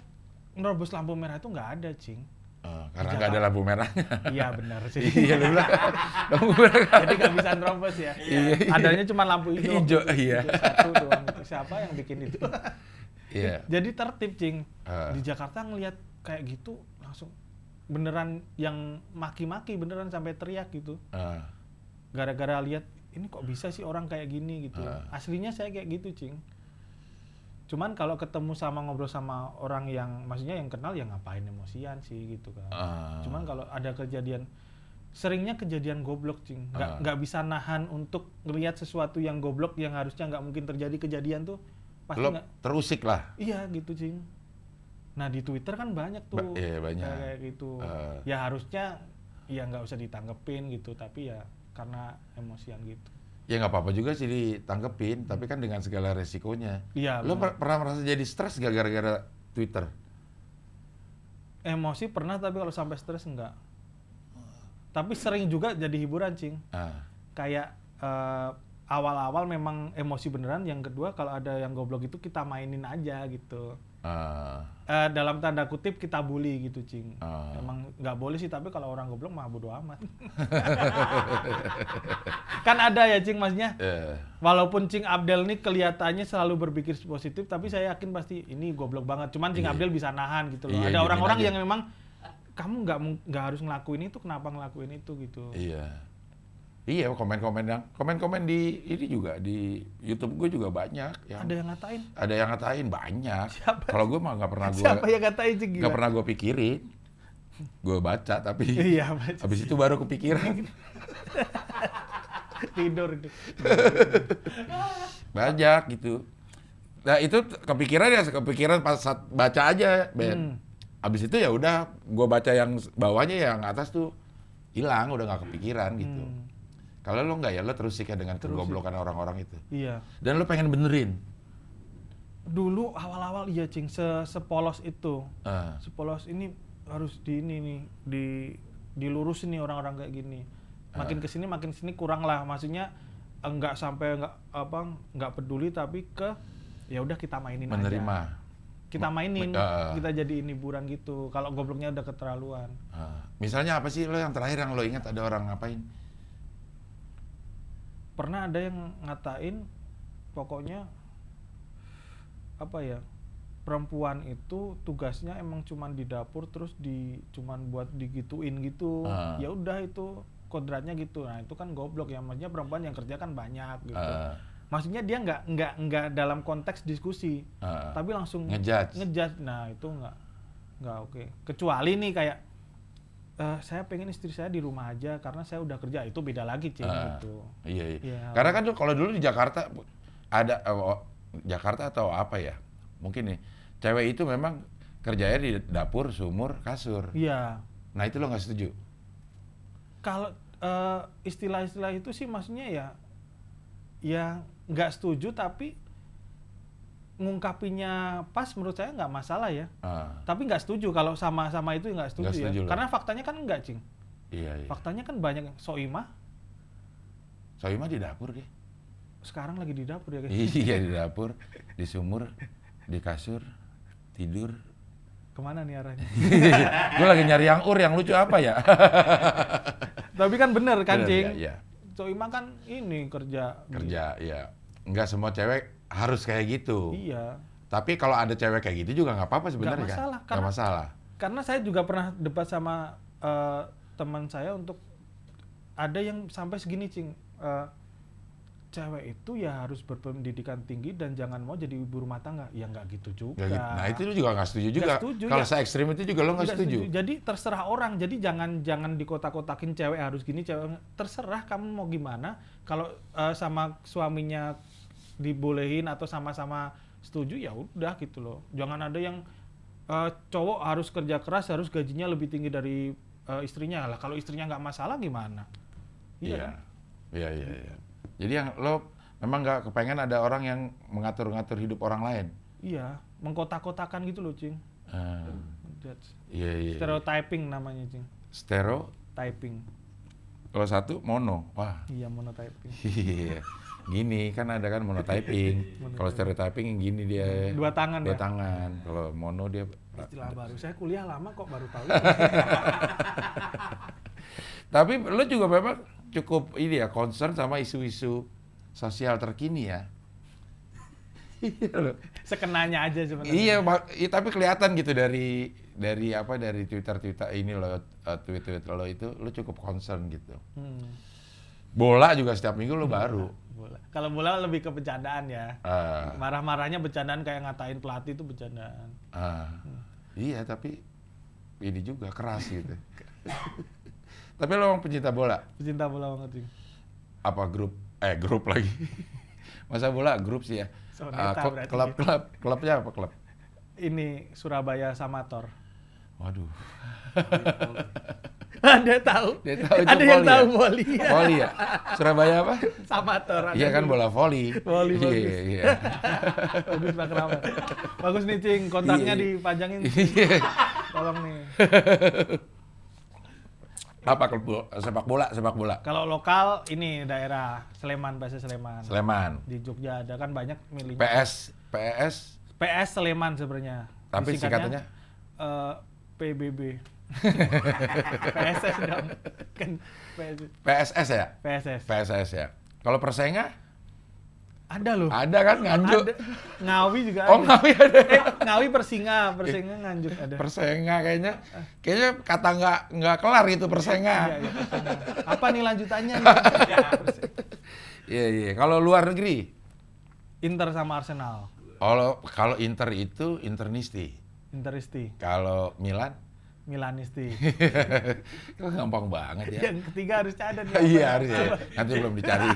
Nerobos lampu merah itu nggak ada, Cing.
Uh, karena nggak ada lampu merahnya. Iya benar sih. iya lu lampu merah. Jadi nggak bisa nerobos ya. Iya, iya, Adanya cuma lampu hijau. Hijau, iya. Hijau
satu doang. Siapa yang bikin itu?
Iya.
Jadi tertib, Cing. Uh. Di Jakarta ngelihat kayak gitu langsung beneran yang maki-maki beneran sampai teriak gitu. Uh. Gara-gara lihat ini kok bisa sih orang kayak gini gitu uh. aslinya saya kayak gitu cing cuman kalau ketemu sama ngobrol sama orang yang maksudnya yang kenal ya ngapain emosian sih gitu
kan uh. cuman
kalau ada kejadian seringnya kejadian goblok cing nggak uh. nggak bisa nahan untuk ngeliat sesuatu yang goblok yang harusnya nggak mungkin terjadi kejadian tuh pasti Lo gak,
terusik lah
iya gitu cing nah di twitter kan banyak tuh ba iya, banyak. kayak gitu uh. ya harusnya ya nggak usah ditanggepin gitu tapi ya karena emosian gitu.
Ya nggak apa-apa juga sih ditangkepin, hmm. tapi kan dengan segala resikonya. Iya. Lo per pernah merasa jadi stres gak gara-gara Twitter?
Emosi pernah, tapi kalau sampai stres enggak. Tapi sering juga jadi hiburan, cing. Ah. Kayak awal eh, awal-awal memang emosi beneran. Yang kedua kalau ada yang goblok itu kita mainin aja gitu. Uh, uh, dalam tanda kutip kita bully gitu cing uh, emang nggak boleh sih tapi kalau orang goblok mah bodo amat kan ada ya cing masnya yeah. walaupun cing Abdel nih kelihatannya selalu berpikir positif tapi saya yakin pasti ini goblok banget cuman cing yeah. Abdel bisa nahan gitu loh yeah, ada iya, orang-orang iya. yang memang kamu nggak nggak harus ngelakuin itu kenapa ngelakuin itu gitu
iya Iya komen-komen yang komen-komen di ini juga di YouTube gue juga banyak. Yang, ada yang ngatain? Ada yang ngatain banyak. Siapa? Kalau gue mah nggak pernah gue. Siapa yang ngatain sih? Nggak pernah gue pikirin. Gue baca tapi. Iya baca. Habis itu baru kepikiran. Tidur. banyak gitu. Nah itu kepikiran ya kepikiran pas saat baca aja Ben. Hmm. Abis itu ya udah gue baca yang bawahnya yang atas tuh hilang udah nggak kepikiran gitu. Hmm kalau lo nggak ya lo terus sikat dengan kegoblokan orang-orang itu. Iya. Dan lo pengen benerin.
Dulu awal-awal iya cing se sepolos itu. Uh. Sepolos ini harus di ini nih di dilurusin nih orang-orang kayak gini. Makin uh. kesini makin sini kurang lah. Maksudnya enggak sampai enggak apa enggak peduli tapi ke ya udah kita mainin Menerima. aja kita mainin, uh, kita ini hiburan gitu. Kalau gobloknya udah keterlaluan.
Uh, misalnya apa sih lo yang terakhir yang lo ingat ada orang ngapain?
pernah ada yang ngatain pokoknya apa ya perempuan itu tugasnya emang cuman di dapur terus di cuman buat digituin gitu uh. ya udah itu kodratnya gitu nah itu kan goblok ya maksudnya perempuan yang kerja kan banyak gitu uh. maksudnya dia nggak nggak nggak dalam konteks diskusi uh. tapi langsung ngejat ngejat nah itu nggak nggak oke okay. kecuali nih kayak Uh, saya pengen istri saya di rumah aja karena saya udah kerja itu beda lagi cing uh, ah, gitu.
Iya, iya. Ya, karena kan kalau dulu di Jakarta ada uh, Jakarta atau apa ya mungkin nih cewek itu memang kerjanya di dapur, sumur, kasur. Iya. Nah itu lo nggak setuju?
Kalau uh, istilah-istilah itu sih maksudnya ya ya nggak setuju tapi ngungkapinya pas menurut saya nggak masalah ya. Ah. Tapi nggak setuju kalau sama-sama itu nggak setuju, ya. setuju ya. Karena faktanya kan nggak cing. Iya, iya. Faktanya kan banyak Soimah.
Soimah di dapur
deh. Sekarang lagi di dapur ya guys. iya
di dapur, di sumur, di kasur, tidur.
Kemana nih arahnya? Gue lagi nyari yang ur, yang lucu apa ya?
Tapi kan bener kan bener, cing. Iya, iya.
Soimah kan ini kerja. Kerja,
iya. Nggak semua cewek harus kayak gitu. Iya. Tapi kalau ada cewek kayak gitu juga nggak apa-apa sebenarnya kan? Masalah. Karena, gak masalah.
Karena saya juga pernah debat sama uh, teman saya untuk ada yang sampai segini cing. Uh, cewek itu ya harus berpendidikan tinggi dan jangan mau jadi ibu rumah tangga ya nggak gitu juga gitu. nah itu juga nggak setuju juga gak setuju, kalau ya. saya ekstrim itu juga lo nggak setuju. setuju jadi terserah orang jadi jangan jangan kota kotakin cewek harus gini cewek terserah kamu mau gimana kalau uh, sama suaminya dibolehin atau sama-sama setuju ya udah gitu loh jangan ada yang uh, cowok harus kerja keras harus gajinya lebih tinggi dari uh, istrinya lah kalau istrinya nggak masalah gimana
iya iya. Kan? iya iya iya jadi yang lo memang nggak kepengen ada orang yang mengatur-ngatur hidup orang lain
iya mengkotak-kotakan gitu loh cing
uh, iya
stereotyping namanya cing
stereotyping kalau satu mono wah iya monotyping iya gini kan ada kan monotyping. kalau stereotyping gini dia dua tangan. Dua ya? tangan. Kalau mono dia
istilah baru. Saya kuliah lama kok baru tahu.
Tapi lo juga memang cukup ini ya concern sama isu-isu sosial terkini ya. Iya
Sekenanya aja sebenarnya. Iya,
ya, tapi kelihatan gitu dari dari apa dari Twitter Twitter ini lo uh, eh, tweet tweet lo itu lo cukup concern gitu. Hmm. Bola juga setiap minggu lo hmm. baru bola.
Kalau bola lebih ke bercandaan ya. Uh. Marah-marahnya bercandaan kayak ngatain pelatih itu bercandaan.
Uh. Hmm. Iya, tapi ini juga keras gitu. tapi lo emang pencinta bola? Pencinta bola banget sih. Apa grup eh grup lagi. Masa bola grup sih ya. Ah, klub klub, klub klubnya apa klub?
Ini Surabaya Samator.
Waduh. Anda tahu? tahu Ada yang ya? tahu voli. Ya? Voli ya. Surabaya apa? Samator. Iya kan bola voli. Voli bagus. Iya, iya. bagus Pak Bagus nih Cing, kontaknya dipajangin. Iya. Tolong nih. Apa klub sepak bola, sepak bola?
Kalau lokal ini daerah Sleman, bahasa Sleman. Sleman. Di Jogja ada kan banyak milih. PS,
PS.
PS Sleman sebenarnya. Tapi singkatannya? Uh, eh, PBB.
PSS dong.
Kan PSS.
PSS ya? PSS. PSS ya. Kalau Persengah? Ada loh. Ada kan Nganjuk. Ada.
Ngawi juga oh, ada. Oh, Ngawi ada. Eh, Ngawi Persinga, Persinga Nganjuk ada. Persenga
kayaknya. Kayaknya kata nggak nggak kelar itu Persenga. Iya, iya,
Apa nih lanjutannya nih?
Ya, iya, iya. Kalau luar negeri? Inter sama Arsenal. Kalau kalau Inter itu Internisti. Interisti. Kalau Milan?
Milanisti.
Itu gampang banget ya. Yang
ketiga harus ada nih. Ya, iya ya? harus ya. Nanti belum dicari.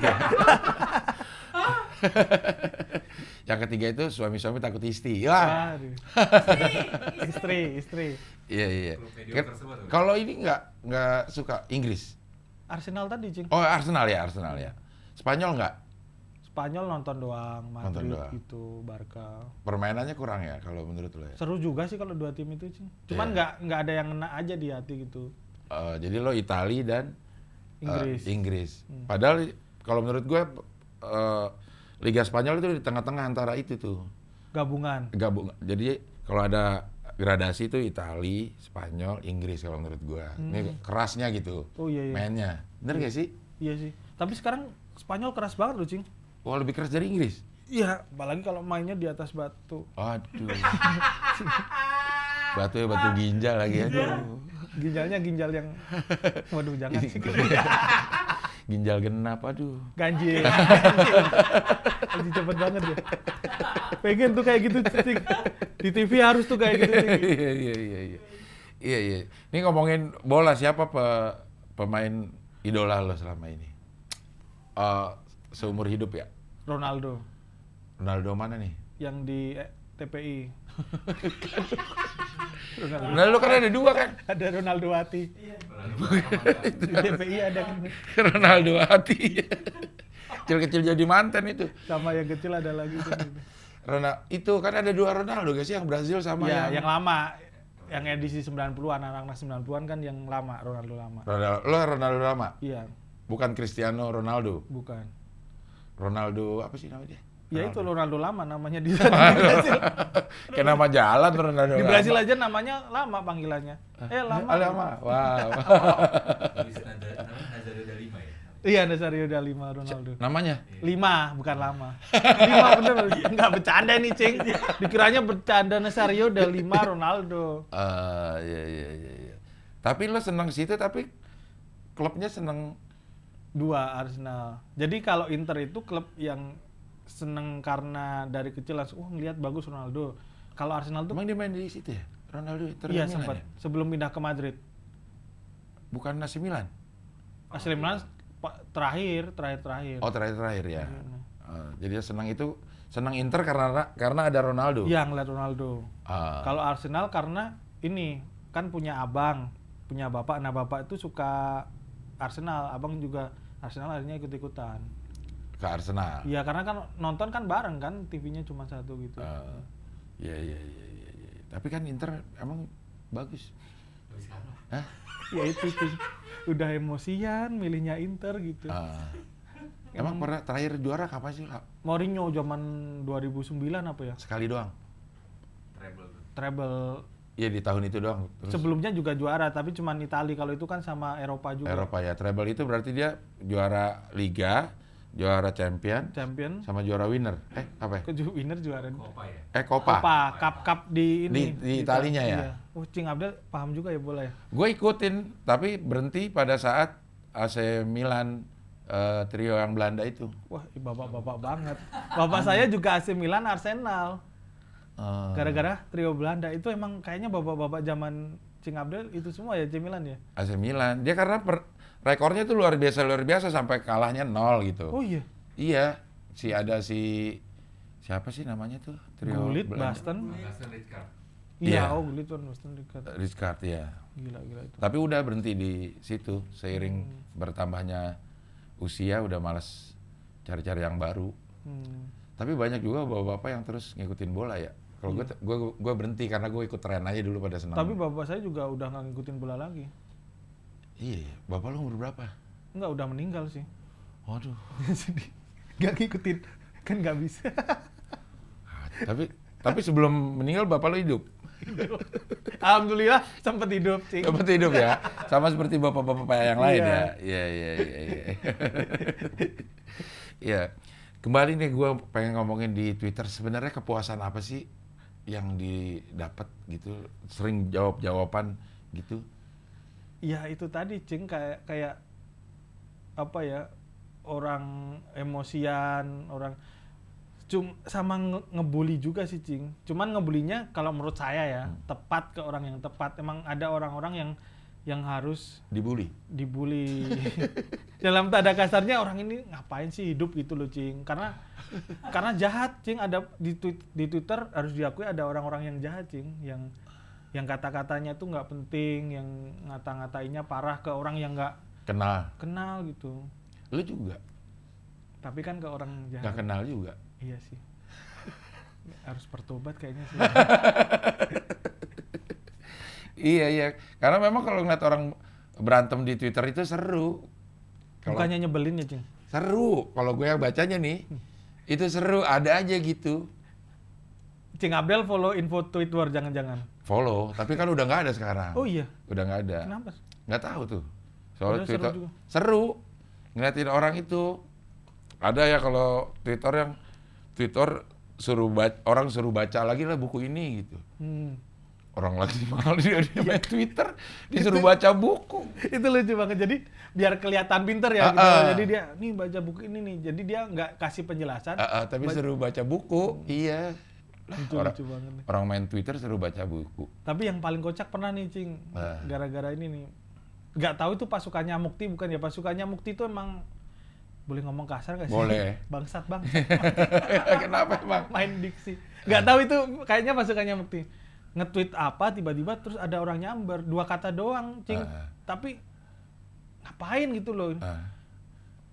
yang ketiga itu suami-suami takut istri. Wah. istri, istri.
Iya iya. Kan kalau
ini nggak nggak suka Inggris.
Arsenal tadi Oh Arsenal ya
Arsenal ya. Spanyol nggak?
Spanyol nonton doang, Madrid nonton doang. gitu, Barca.
Permainannya kurang ya kalau menurut lo ya? Seru
juga sih kalau dua tim itu, Cing. Iya. Cuman nggak yeah. nggak ada yang kena aja di hati gitu.
Uh, jadi lo Itali dan eh, Inggris. Uh, Inggris. Hmm. Padahal kalau menurut gue uh, Liga Spanyol itu di tengah-tengah antara itu tuh.
Gabungan.
Gabungan. Jadi kalau ada gradasi itu Itali, Spanyol, Inggris kalau menurut gue Hmm. Ini kerasnya gitu. Oh iya iya. Mainnya. Bener hmm. gak sih?
Iya sih. Tapi sekarang Spanyol keras banget loh, Cing.
Wah oh, lebih keras dari Inggris.
Iya, apalagi kalau mainnya di atas batu.
Aduh. batu ya batu ginjal lagi iya. aduh.
Ginjalnya ginjal yang waduh jangan sih.
ginjal genap aduh. Ganjil. Ganjil cepet
banget ya. Pengen tuh kayak gitu cetik. Di TV harus tuh kayak gitu.
Iya iya iya iya. Iya iya. Ini ngomongin bola siapa pe pemain idola lo selama ini? Uh, seumur hidup ya? Ronaldo. Ronaldo mana nih?
Yang di eh, TPI. Ronaldo. Ronaldo kan ada dua kan? Ada Ronaldo
Ati. Iya. di TPI ada kan? Ronaldo Ati. Kecil-kecil jadi mantan itu. Sama yang kecil ada lagi. Ronaldo itu kan ada dua Ronaldo guys yang Brazil sama ya, yang yang
lama yang edisi 90-an anak-anak 90-an kan yang lama Ronaldo lama.
Ronaldo, lo Ronaldo lama? Iya. Bukan Cristiano Ronaldo. Bukan. Ronaldo apa sih namanya? Ya
itu Ronaldo lama namanya di, sana,
Kayak nama jalan Ronaldo. Di Brasil aja
namanya lama panggilannya. Eh lama. Lama. Wow. Ya? Iya Nazario udah Lima Ronaldo. Namanya? Iya. Lima bukan lama. Lima bener. Enggak bercanda nih cing. Iya. Dikiranya bercanda Nazario udah Lima Ronaldo.
Ah uh, iya iya iya. Tapi lo senang situ tapi klubnya senang Dua Arsenal.
Jadi kalau Inter itu klub yang seneng karena dari kecil langsung oh ngelihat bagus Ronaldo. Kalau Arsenal tuh Emang dia main di situ ya? Ronaldo Inter Iya, sempat. Ya? Sebelum pindah ke Madrid.
Bukan AC Milan.
AC oh, Milan terakhir, terakhir-terakhir.
Oh, terakhir-terakhir ya. Ah, jadi Uh, jadi senang itu senang Inter karena karena ada Ronaldo. Iya,
ngeliat Ronaldo. Uh. Kalau Arsenal karena ini kan punya abang, punya bapak. Nah, bapak itu suka Arsenal abang juga Arsenal akhirnya ikut ikutan
ke Arsenal
iya karena kan nonton kan bareng kan TV-nya cuma satu gitu uh,
ya ya ya ya tapi kan Inter emang bagus Hah?
ya itu itu. udah emosian milihnya Inter gitu uh. Emang, emang pernah terakhir juara kapan sih? kak? Mourinho zaman 2009 apa ya? Sekali doang. Treble. Treble
Iya di tahun itu doang. Terus
Sebelumnya juga juara, tapi cuma Itali kalau itu kan sama Eropa juga. Eropa
ya, treble itu berarti dia juara Liga, juara Champion, Champion, sama juara Winner. Eh apa? Ya? Ju winner juara. Copa ya. Eh Copa. Copa, cup cup di ini. Di, di, di Italinya ya. Iya.
Oh, Cing Abdel paham juga ya boleh. ya.
Gue ikutin, tapi berhenti pada saat AC Milan uh, trio yang Belanda itu.
Wah, bapak-bapak banget. Bapak saya
juga AC Milan Arsenal. Uh. Gara-gara
trio Belanda itu emang kayaknya bapak-bapak zaman Cing Abdul itu semua ya AC Milan ya?
AC Milan. Dia karena per, rekornya itu luar biasa luar biasa sampai kalahnya nol gitu. Oh iya. Iya, si ada si siapa sih namanya tuh? Trio Gullit,
Basten. Iya, yeah. oh Gullit Van Basten Rijkaard. Rijkaard ya. Gila gila itu.
Tapi udah berhenti di situ seiring hmm. bertambahnya usia udah males cari-cari yang baru. Hmm. Tapi banyak juga bapak-bapak yang terus ngikutin bola ya. Kalau iya. gue gue berhenti karena gue ikut tren aja dulu pada senang. Tapi
bapak saya juga udah nggak ngikutin bola lagi.
Iya, iya. bapak lo umur berapa?
Enggak, udah meninggal sih.
Waduh. Sedih.
gak ngikutin, kan gak bisa.
Ah, tapi tapi sebelum meninggal bapak lo hidup.
Alhamdulillah sempat hidup, sih. Sempat hidup ya. Sama seperti bapak-bapak yang lain iya. ya. Iya, iya, iya, iya.
Iya. Kembali nih gue pengen ngomongin di Twitter sebenarnya kepuasan apa sih yang didapat gitu sering jawab jawaban gitu
ya itu tadi ceng kayak kayak apa ya orang emosian orang cum sama nge ngebully juga sih cing cuman ngebulinya kalau menurut saya ya hmm. tepat ke orang yang tepat emang ada orang-orang yang yang harus dibully. Dibully. Dalam tanda kasarnya orang ini ngapain sih hidup gitu loh, Cing. Karena karena jahat, Cing. Ada di, di Twitter harus diakui ada orang-orang yang jahat, Cing, yang yang kata-katanya tuh nggak penting, yang ngata-ngatainnya parah ke orang yang nggak kenal. Kenal gitu. Lu juga. Tapi kan ke orang jahat. Gak kenal juga. Iya sih. harus bertobat kayaknya sih.
Iya iya, karena memang kalau ngeliat orang berantem di Twitter itu seru. Kalo, Bukannya nyebelin ya, Cing? Seru. Kalau gue yang bacanya nih, hmm. itu seru. Ada aja gitu. Cing Abdel follow info Twitter jangan-jangan. Follow, tapi kan udah nggak ada sekarang. Oh iya. Udah nggak ada. Kenapa? Nggak tahu tuh. Soal udah Twitter seru, seru. Ngeliatin orang itu. Ada ya kalau Twitter yang Twitter suruh baca, orang suruh baca lagi lah buku ini gitu. Hmm orang lagi mahal dia, dia iya. main Twitter disuruh baca buku.
Itu lucu banget. Jadi biar kelihatan pinter ya. Uh, uh. Jadi dia nih baca buku ini nih. Jadi dia nggak kasih penjelasan. Uh, uh, tapi baca, seru
baca buku. Hmm. Iya. lucu, orang, lucu banget. Nih. Orang main Twitter seru baca buku.
Tapi yang paling kocak pernah nih cing. gara nah. Gara-gara ini nih. Gak tahu itu pasukannya Mukti bukan ya pasukannya Mukti itu emang boleh ngomong kasar gak sih? Boleh. Bangsat bang. Kenapa bang? Main diksi. Gak tahu itu kayaknya pasukannya Mukti nge-tweet apa tiba-tiba terus ada orang nyamber dua kata doang cing uh, tapi ngapain gitu loh uh.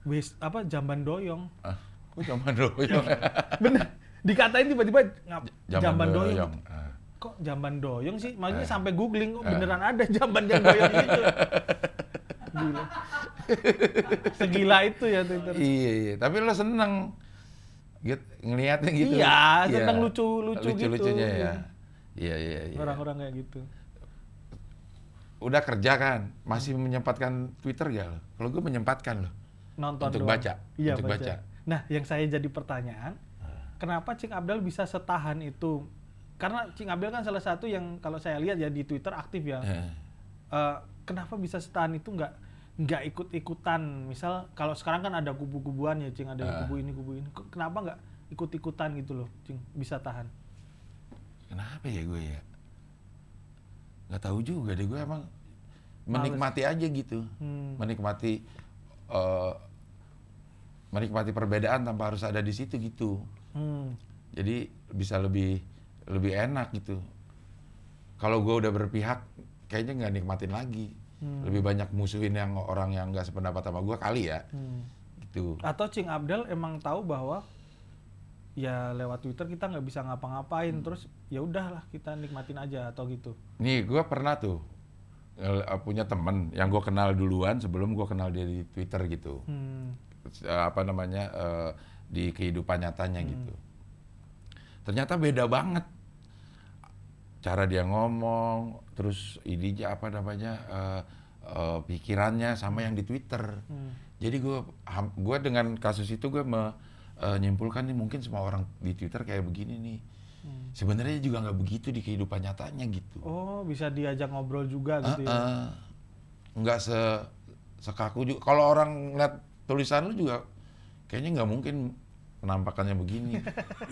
Wis, apa jamban doyong
uh, ah. kok oh, jamban doyong bener
dikatain tiba-tiba ngap, jamban, jamban doyong, doyong. Uh. kok jamban doyong sih makanya uh. sampai googling kok uh. beneran ada jamban yang doyong gitu gila segila itu ya Twitter iya
iya tapi lo seneng gitu ngeliatnya gitu iya, iya. seneng lucu lucu, lucu gitu lucunya ya Iya iya iya.
Orang-orang kayak gitu.
Udah kerja kan, masih hmm. menyempatkan Twitter ya? lo? Kalau gue menyempatkan loh. Nonton untuk doang. baca, iya, baca. baca.
Nah, yang saya jadi pertanyaan, ah. kenapa Cing Abdul bisa setahan itu? Karena Cing Abdul kan salah satu yang kalau saya lihat ya di Twitter aktif ya. Hmm. Uh, kenapa bisa setahan itu nggak nggak ikut-ikutan? Misal kalau sekarang kan ada kubu kubuannya Cing ada uh. kubu ini, kubu ini. Kenapa nggak ikut-ikutan gitu loh, Cing bisa tahan?
kenapa ya gue ya nggak tahu juga deh gue emang menikmati aja gitu hmm. menikmati uh, menikmati perbedaan tanpa harus ada di situ gitu hmm. jadi bisa lebih lebih enak gitu kalau gue udah berpihak kayaknya nggak nikmatin lagi hmm. lebih banyak musuhin yang orang yang nggak sependapat sama gue kali ya hmm. gitu
atau Cing Abdel emang tahu bahwa ya lewat Twitter kita nggak bisa ngapa-ngapain hmm. terus ya udahlah kita nikmatin aja atau gitu.
Nih gue pernah tuh eh, punya temen yang gue kenal duluan sebelum gue kenal dia di Twitter gitu hmm. Eh, apa namanya uh, di kehidupan nyatanya hmm. gitu ternyata beda banget cara dia ngomong terus ini apa namanya uh, uh, pikirannya sama yang di Twitter hmm. jadi gue gue dengan kasus itu gue uh, nyimpulkan nih mungkin semua orang di Twitter kayak begini nih. Hmm. Sebenarnya juga nggak begitu di kehidupan nyatanya gitu.
Oh, bisa diajak ngobrol juga gitu uh,
Nggak se sekaku juga. Kalau orang ngeliat tulisan lu juga kayaknya nggak mungkin penampakannya begini.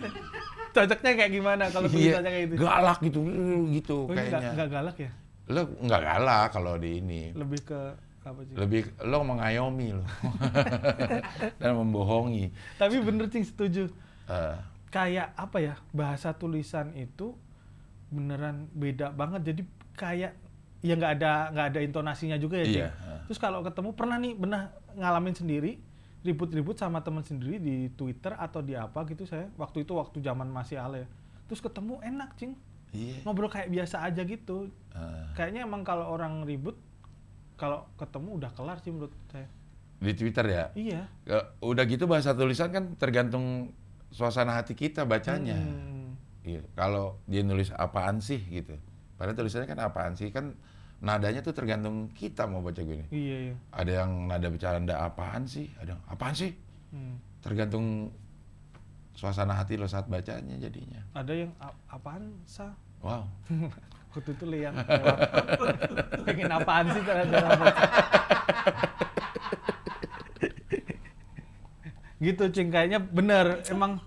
Cocoknya kayak gimana kalau iya. tulisannya kayak gitu? Galak gitu gitu oh, kayaknya. Nggak galak ya?
Lu nggak galak kalau di ini. Lebih
ke lebih
lo mengayomi lo dan membohongi tapi bener cing setuju uh,
kayak apa ya bahasa tulisan itu beneran beda banget jadi kayak ya nggak ada nggak ada intonasinya juga ya cing uh. terus kalau ketemu pernah nih pernah ngalamin sendiri ribut-ribut sama teman sendiri di Twitter atau di apa gitu saya waktu itu waktu zaman masih ale terus ketemu enak cing yeah. ngobrol kayak biasa aja gitu uh. kayaknya emang kalau orang ribut kalau ketemu udah kelar sih menurut saya
di Twitter ya iya udah gitu bahasa tulisan kan tergantung suasana hati kita bacanya hmm. iya kalau dia nulis apaan sih gitu padahal tulisannya kan apaan sih kan nadanya tuh tergantung kita mau baca gini. Iya, iya. Ada yang nada bicara nda apaan sih? Ada yang apaan sih? Hmm. Tergantung suasana hati lo saat bacanya jadinya.
Ada yang apaan sa? Wow. kutu tuh liang pengen apaan sih terhadap gitu cing kayaknya bener emang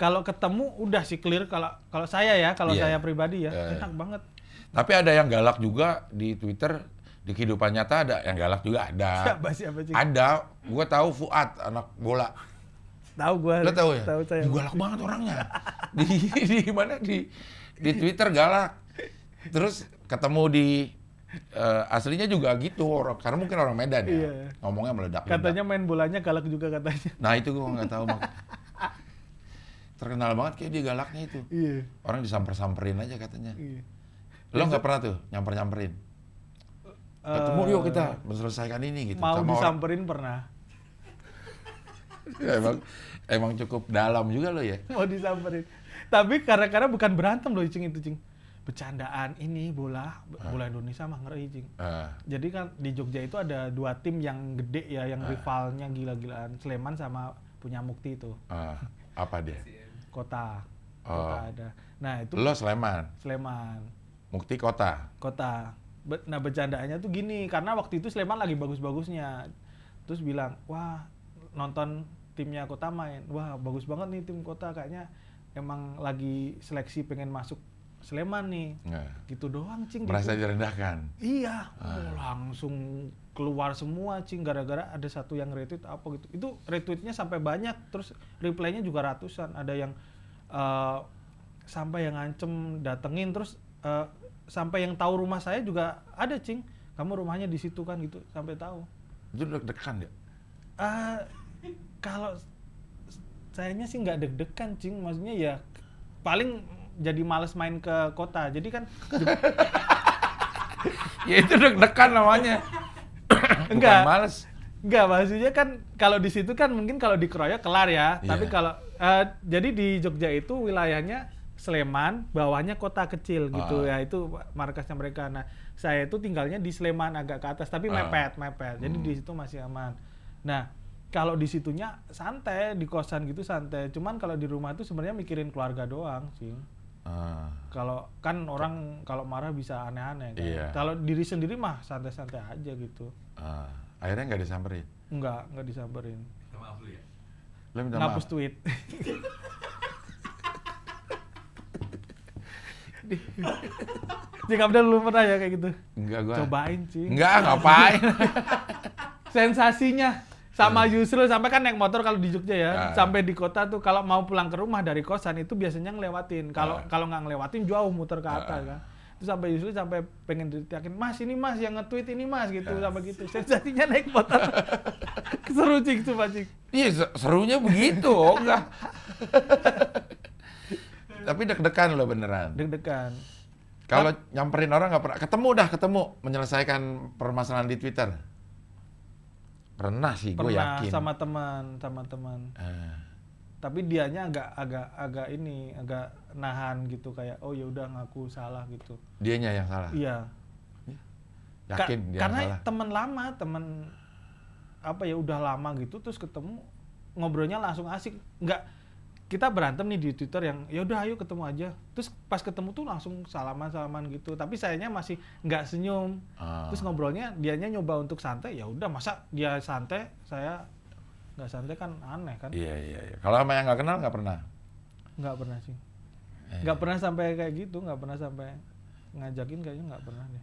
kalau ketemu udah sih clear kalau kalau saya ya kalau yeah. saya pribadi ya yeah. enak banget
tapi ada yang galak juga di Twitter di kehidupan nyata ada yang galak juga ada siapa siapa cing ada gue tahu Fuad anak bola tahu gue lo tahu ya tahu saya galak banget orangnya di di mana di di Twitter galak terus ketemu di uh, aslinya juga gitu orang karena mungkin orang Medan ya yeah. ngomongnya meledak katanya main bolanya galak juga katanya nah itu gue nggak tahu terkenal banget kayak dia galaknya itu yeah. orang disamper samperin aja katanya yeah. lo nggak pernah tuh nyamper nyamperin
uh, ketemu yuk kita eh, menyelesaikan ini gitu mau Sama disamperin orang. pernah ya, emang
emang cukup dalam juga lo ya
mau disamperin tapi karena karena bukan berantem loh cing itu cing bercandaan ini bola ah. bola Indonesia mah ngeri jing. Uh. Jadi kan di Jogja itu ada dua tim yang gede ya yang uh. rivalnya gila-gilaan Sleman sama punya Mukti itu.
Uh. Apa dia?
Kota. Oh. Kota ada. Nah itu. Lo Sleman. Sleman.
Mukti kota.
Kota. nah bercandaannya tuh gini karena waktu itu Sleman lagi bagus-bagusnya. Terus bilang wah nonton timnya kota main wah bagus banget nih tim kota kayaknya emang lagi seleksi pengen masuk Sleman nih. Yeah. Gitu doang, Cing. Merasa gitu.
direndahkan.
Iya, ah. langsung keluar semua, Cing, gara-gara ada satu yang retweet apa gitu. Itu retweetnya sampai banyak, terus reply juga ratusan. Ada yang uh, sampai yang ngancem datengin, terus uh, sampai yang tahu rumah saya juga ada, Cing. Kamu rumahnya di situ kan gitu, sampai tahu. Itu deg-degan ya? Uh, kalau sayangnya sih nggak deg-degan, Cing. Maksudnya ya paling jadi males main ke kota. Jadi kan ya itu deg-degan namanya. Enggak. Bukan males. Enggak, maksudnya kan kalau di situ kan mungkin kalau di kroya kelar ya. Yeah. Tapi kalau uh, jadi di Jogja itu wilayahnya Sleman, bawahnya kota kecil gitu uh. ya. Itu markasnya mereka. Nah, saya itu tinggalnya di Sleman agak ke atas tapi uh. mepet, mepet. Jadi hmm. di situ masih aman. Nah, kalau di situnya santai, di kosan gitu santai. Cuman kalau di rumah itu sebenarnya mikirin keluarga doang sih. Ah. Kalau kan orang kalau marah bisa aneh-aneh kan. Iya. Kalau diri sendiri mah santai-santai aja gitu.
Uh. Akhirnya nggak disamperin?
Nggak, nggak disamperin. Ya? Minta maaf lu ya?
Lu minta tweet.
Jika udah lu pernah ya kayak gitu? Enggak gua. Cobain sih. Enggak, ngapain. Sensasinya sama hmm. Yusril sampai kan naik motor kalau di Jogja ya, nah. sampai di kota tuh kalau mau pulang ke rumah dari kosan itu biasanya ngelewatin. Kalau nah. kalau nggak ngelewatin jauh muter ke atas nah. kan. Terus sampai Yusril sampai pengen diteriakin, "Mas, ini Mas yang nge-tweet ini Mas" gitu nah. sampai gitu. Sejatinya naik motor. Seru cik tuh, Pak Iya, serunya begitu, oh enggak.
Tapi deg-degan loh beneran. Deg-degan. Kalau nyamperin orang nggak pernah ketemu dah ketemu menyelesaikan permasalahan di Twitter Pernah sih, gue yakin. sama
teman, sama teman. Uh. Tapi dianya agak agak agak ini, agak nahan gitu kayak oh ya udah ngaku salah gitu.
Dianya yang salah.
Iya. iya.
Yakin Ka dia karena salah.
teman lama, teman apa ya udah lama gitu terus ketemu ngobrolnya langsung asik, nggak kita berantem nih di Twitter yang ya udah ayo ketemu aja. Terus pas ketemu tuh langsung salaman-salaman gitu. Tapi sayanya masih nggak senyum. Uh. Terus ngobrolnya dianya nyoba untuk santai, ya udah masa dia santai, saya nggak santai kan aneh kan. Iya
iya iya. Kalau sama yang nggak kenal nggak pernah. Nggak pernah sih. Eh. Nggak
eh. pernah sampai kayak gitu, nggak pernah sampai ngajakin kayaknya nggak pernah deh.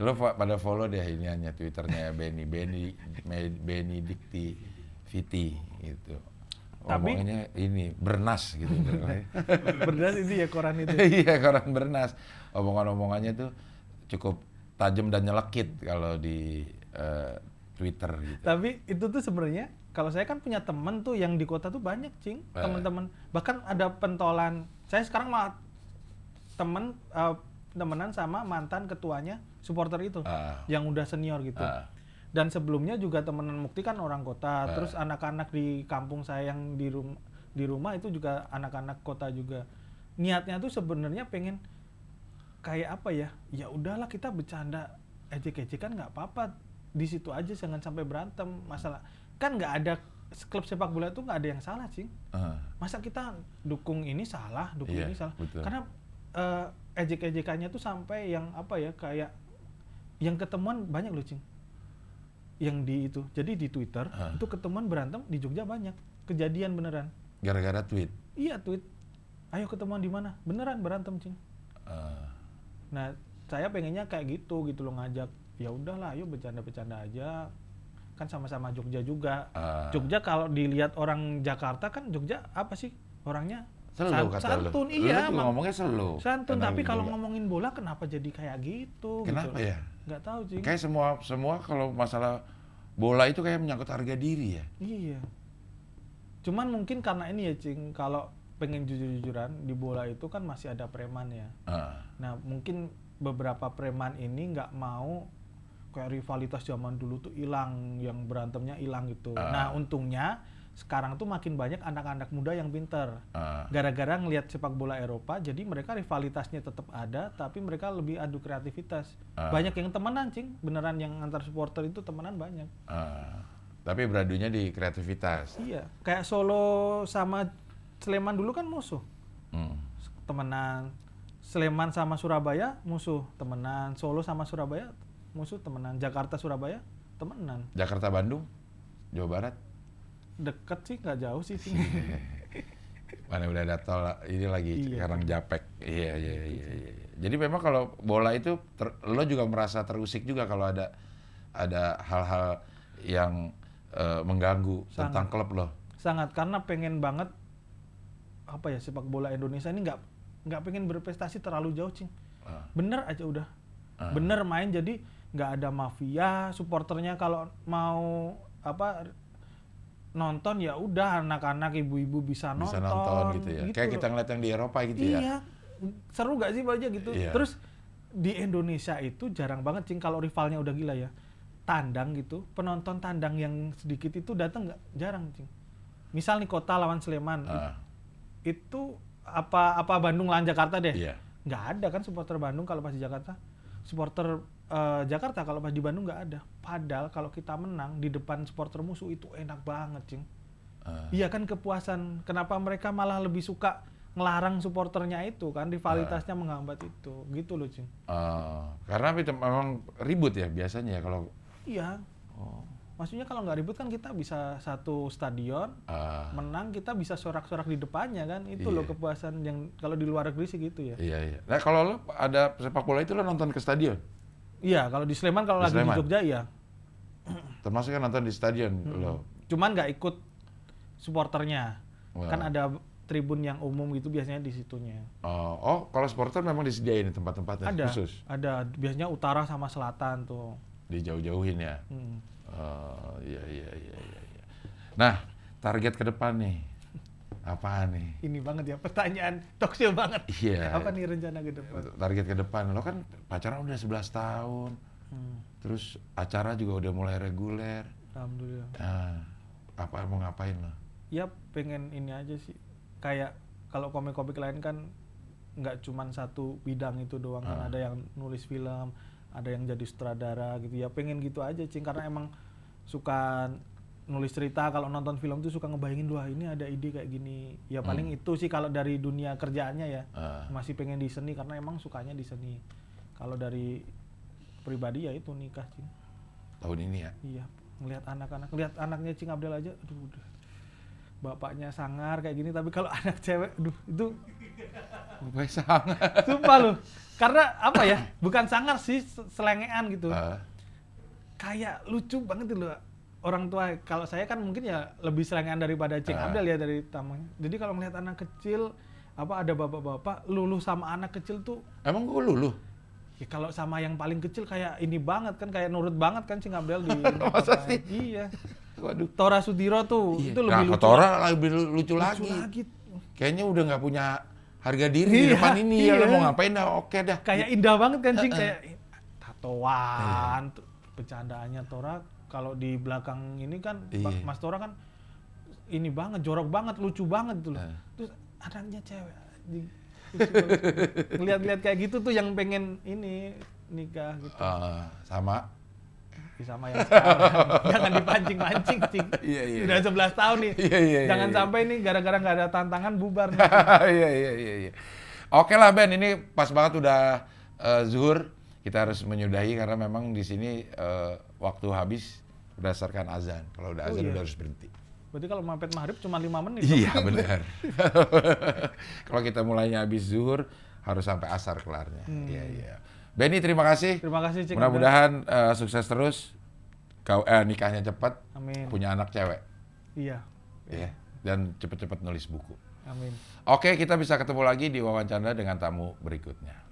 Lo pada follow deh ini hanya twitternya Benny Benny Benny Dikti Viti gitu tapi, ngomongnya ini bernas gitu. bernas itu ya koran itu. Iya koran bernas. Omongan-omongannya tuh cukup tajam dan nyelekit kalau di uh, Twitter gitu.
Tapi itu tuh sebenarnya kalau saya kan punya temen tuh yang di kota tuh banyak cing eh. temen-temen bahkan ada pentolan. Saya sekarang mah temen uh, temenan sama mantan ketuanya supporter itu uh. yang udah senior gitu. Uh dan sebelumnya juga temenan Mukti kan orang kota uh. terus anak-anak di kampung saya yang di rumah di rumah itu juga anak-anak kota juga niatnya tuh sebenarnya pengen kayak apa ya ya udahlah kita bercanda ejek kan nggak apa-apa di situ aja jangan sampai berantem masalah kan nggak ada klub sepak bola itu nggak ada yang salah sih uh. masa kita dukung ini salah dukung yeah, ini salah betul. karena uh, ejek-ejekannya tuh sampai yang apa ya kayak yang ketemuan banyak loh cing yang di itu. Jadi di Twitter uh. itu ketemuan berantem di Jogja banyak. Kejadian beneran.
Gara-gara tweet.
Iya, tweet. Ayo ketemuan di mana? Beneran berantem, Cing. Uh. Nah, saya pengennya kayak gitu gitu loh ngajak. Ya udahlah, ayo bercanda-bercanda aja. Kan sama-sama Jogja juga. Uh. Jogja kalau dilihat orang Jakarta kan Jogja apa sih? Orangnya Selalu kata santun, lu. iya. Lu ngomongnya selalu. Santun, tapi kalau ngomongin bola kenapa jadi kayak gitu? gitu kenapa gitu. ya? Nggak tahu, Cing. Kayak
semua semua kalau masalah bola itu kayak menyangkut harga diri ya.
Iya. Cuman mungkin karena ini ya, Cing, kalau pengen jujur-jujuran di bola itu kan masih ada ya Uh. Nah, mungkin beberapa preman ini nggak mau kayak rivalitas zaman dulu tuh hilang, yang berantemnya hilang gitu. Uh. Nah, untungnya sekarang tuh makin banyak anak-anak muda yang pinter. Uh. Gara-gara ngelihat sepak bola Eropa, jadi mereka rivalitasnya tetap ada, tapi mereka lebih adu kreativitas. Uh. Banyak yang temenan, cing. Beneran yang antar supporter itu temenan banyak.
Uh. Tapi beradunya di kreativitas.
Iya, kayak Solo sama Sleman dulu kan musuh, hmm. temenan. Sleman sama Surabaya musuh, temenan. Solo sama Surabaya musuh, temenan. Jakarta Surabaya temenan.
Jakarta Bandung, Jawa Barat
deket sih nggak jauh sih sini.
Mana udah ada tol ini lagi iya. Karang Japek. Iya, iya iya iya iya. Jadi memang kalau bola itu ter, lo juga merasa terusik juga kalau ada ada hal-hal yang uh, mengganggu sangat, tentang klub lo.
Sangat karena pengen banget apa ya sepak bola Indonesia ini nggak nggak pengen berprestasi terlalu jauh cing. Ah. Bener aja udah. Uh. Bener main jadi nggak ada mafia supporternya kalau mau apa nonton ya udah anak-anak ibu-ibu bisa nonton. Bisa nonton gitu ya. Gitu Kayak kita
ngeliat yang di Eropa gitu ya. iya. ya.
Seru gak sih aja gitu. Iya. Terus di Indonesia itu jarang banget cing kalau rivalnya udah gila ya. Tandang gitu, penonton tandang yang sedikit itu datang nggak jarang cing. Misal nih kota lawan Sleman. Uh. Itu apa apa Bandung lawan Jakarta deh. Iya. Nggak ada kan supporter Bandung kalau pas di Jakarta supporter uh, Jakarta kalau pas di Bandung nggak ada. Padahal kalau kita menang di depan supporter musuh itu enak banget, cing. Uh. Iya kan kepuasan. Kenapa mereka malah lebih suka ngelarang supporternya itu kan rivalitasnya uh. Ah. menghambat itu, gitu loh, cing.
Uh, karena itu memang ribut ya biasanya ya kalau. Iya. Oh
maksudnya kalau nggak ribut kan kita bisa satu stadion uh, menang kita bisa sorak-sorak di depannya kan itu iya. loh kepuasan yang kalau di luar negeri sih gitu ya
iya iya nah kalau lo ada sepak bola itu lo nonton ke stadion
iya kalau di Sleman kalau lagi Sleman. di Jogja iya
termasuk kan nonton di stadion hmm. lo
cuman nggak ikut supporternya wow. kan ada tribun yang umum gitu biasanya di situnya.
Oh, oh kalau supporter memang disediain tempat-tempatnya ada, khusus.
Ada, biasanya utara sama selatan tuh.
Dijauh-jauhin ya. Hmm iya, iya, iya, iya. Nah, target ke depan nih. apa nih?
Ini banget ya, pertanyaan toksil banget. Iya. Apa nih rencana ke depan?
Target ke depan, lo kan pacaran udah 11 tahun. Hmm. Terus acara juga udah mulai reguler. Alhamdulillah. Nah, apa mau ngapain lo?
Ya pengen ini aja sih. Kayak kalau komik-komik lain kan nggak cuma satu bidang itu doang kan ada yang nulis film, ada yang jadi sutradara gitu ya pengen gitu aja cing karena emang suka nulis cerita kalau nonton film tuh suka ngebayangin wah ini ada ide kayak gini ya paling hmm. itu sih kalau dari dunia kerjaannya ya uh. masih pengen di seni karena emang sukanya di seni kalau dari pribadi ya itu nikah cing tahun ini ya iya melihat anak-anak lihat anaknya cing Abdel aja aduh udah bapaknya sangar kayak gini tapi kalau anak cewek aduh itu bapaknya sangar sumpah loh karena apa ya bukan sangar sih selengean gitu uh. kayak lucu banget loh orang tua kalau saya kan mungkin ya lebih selengean daripada Cing uh. Ah. Abdel ya dari tamunya jadi kalau melihat anak kecil apa ada bapak-bapak luluh sama anak kecil tuh emang gue luluh ya kalau sama yang paling kecil kayak ini banget kan kayak nurut banget kan Cing Abdel di masa sih iya Waduh. Tora Sudiro
tuh iya. itu lebih nah, lucu. Tora lebih lucu, lucu lagi. lagi. Kayaknya udah nggak punya harga diri iya, di depan ini iya. ya lo mau ngapain dah oke dah. Kayak indah banget kan cing kayak
tatoan, uh -uh. Tora kalau di belakang ini kan iya. Mas Tora kan ini banget jorok banget lucu banget tuh. Uh. Terus anaknya cewek ngeliat-ngeliat kayak gitu tuh yang pengen ini nikah gitu.
Uh, sama sama yang sekarang. Jangan dipancing-pancing, Cing. Iya, iya. Sudah 11 iya. tahun nih. Iya, iya, iya Jangan iya, iya.
sampai ini gara-gara nggak ada tantangan bubar. Iya,
iya, iya, iya. Oke lah Ben, ini pas banget udah uh, zuhur. Kita harus menyudahi karena memang di sini uh, waktu habis berdasarkan azan. Kalau udah oh, azan oh, iya. udah harus berhenti.
Berarti kalau mampet maghrib cuma lima menit. Iya benar.
kalau kita mulainya habis zuhur harus sampai asar kelarnya. Hmm. Iya iya. Benny terima kasih. Terima kasih Cik. Mudah-mudahan uh, sukses terus. Kau eh, nikahnya cepat. Amin. Punya anak cewek. Iya. Iya. Dan cepat-cepat nulis buku. Amin. Oke, kita bisa ketemu lagi di wawancara dengan tamu berikutnya.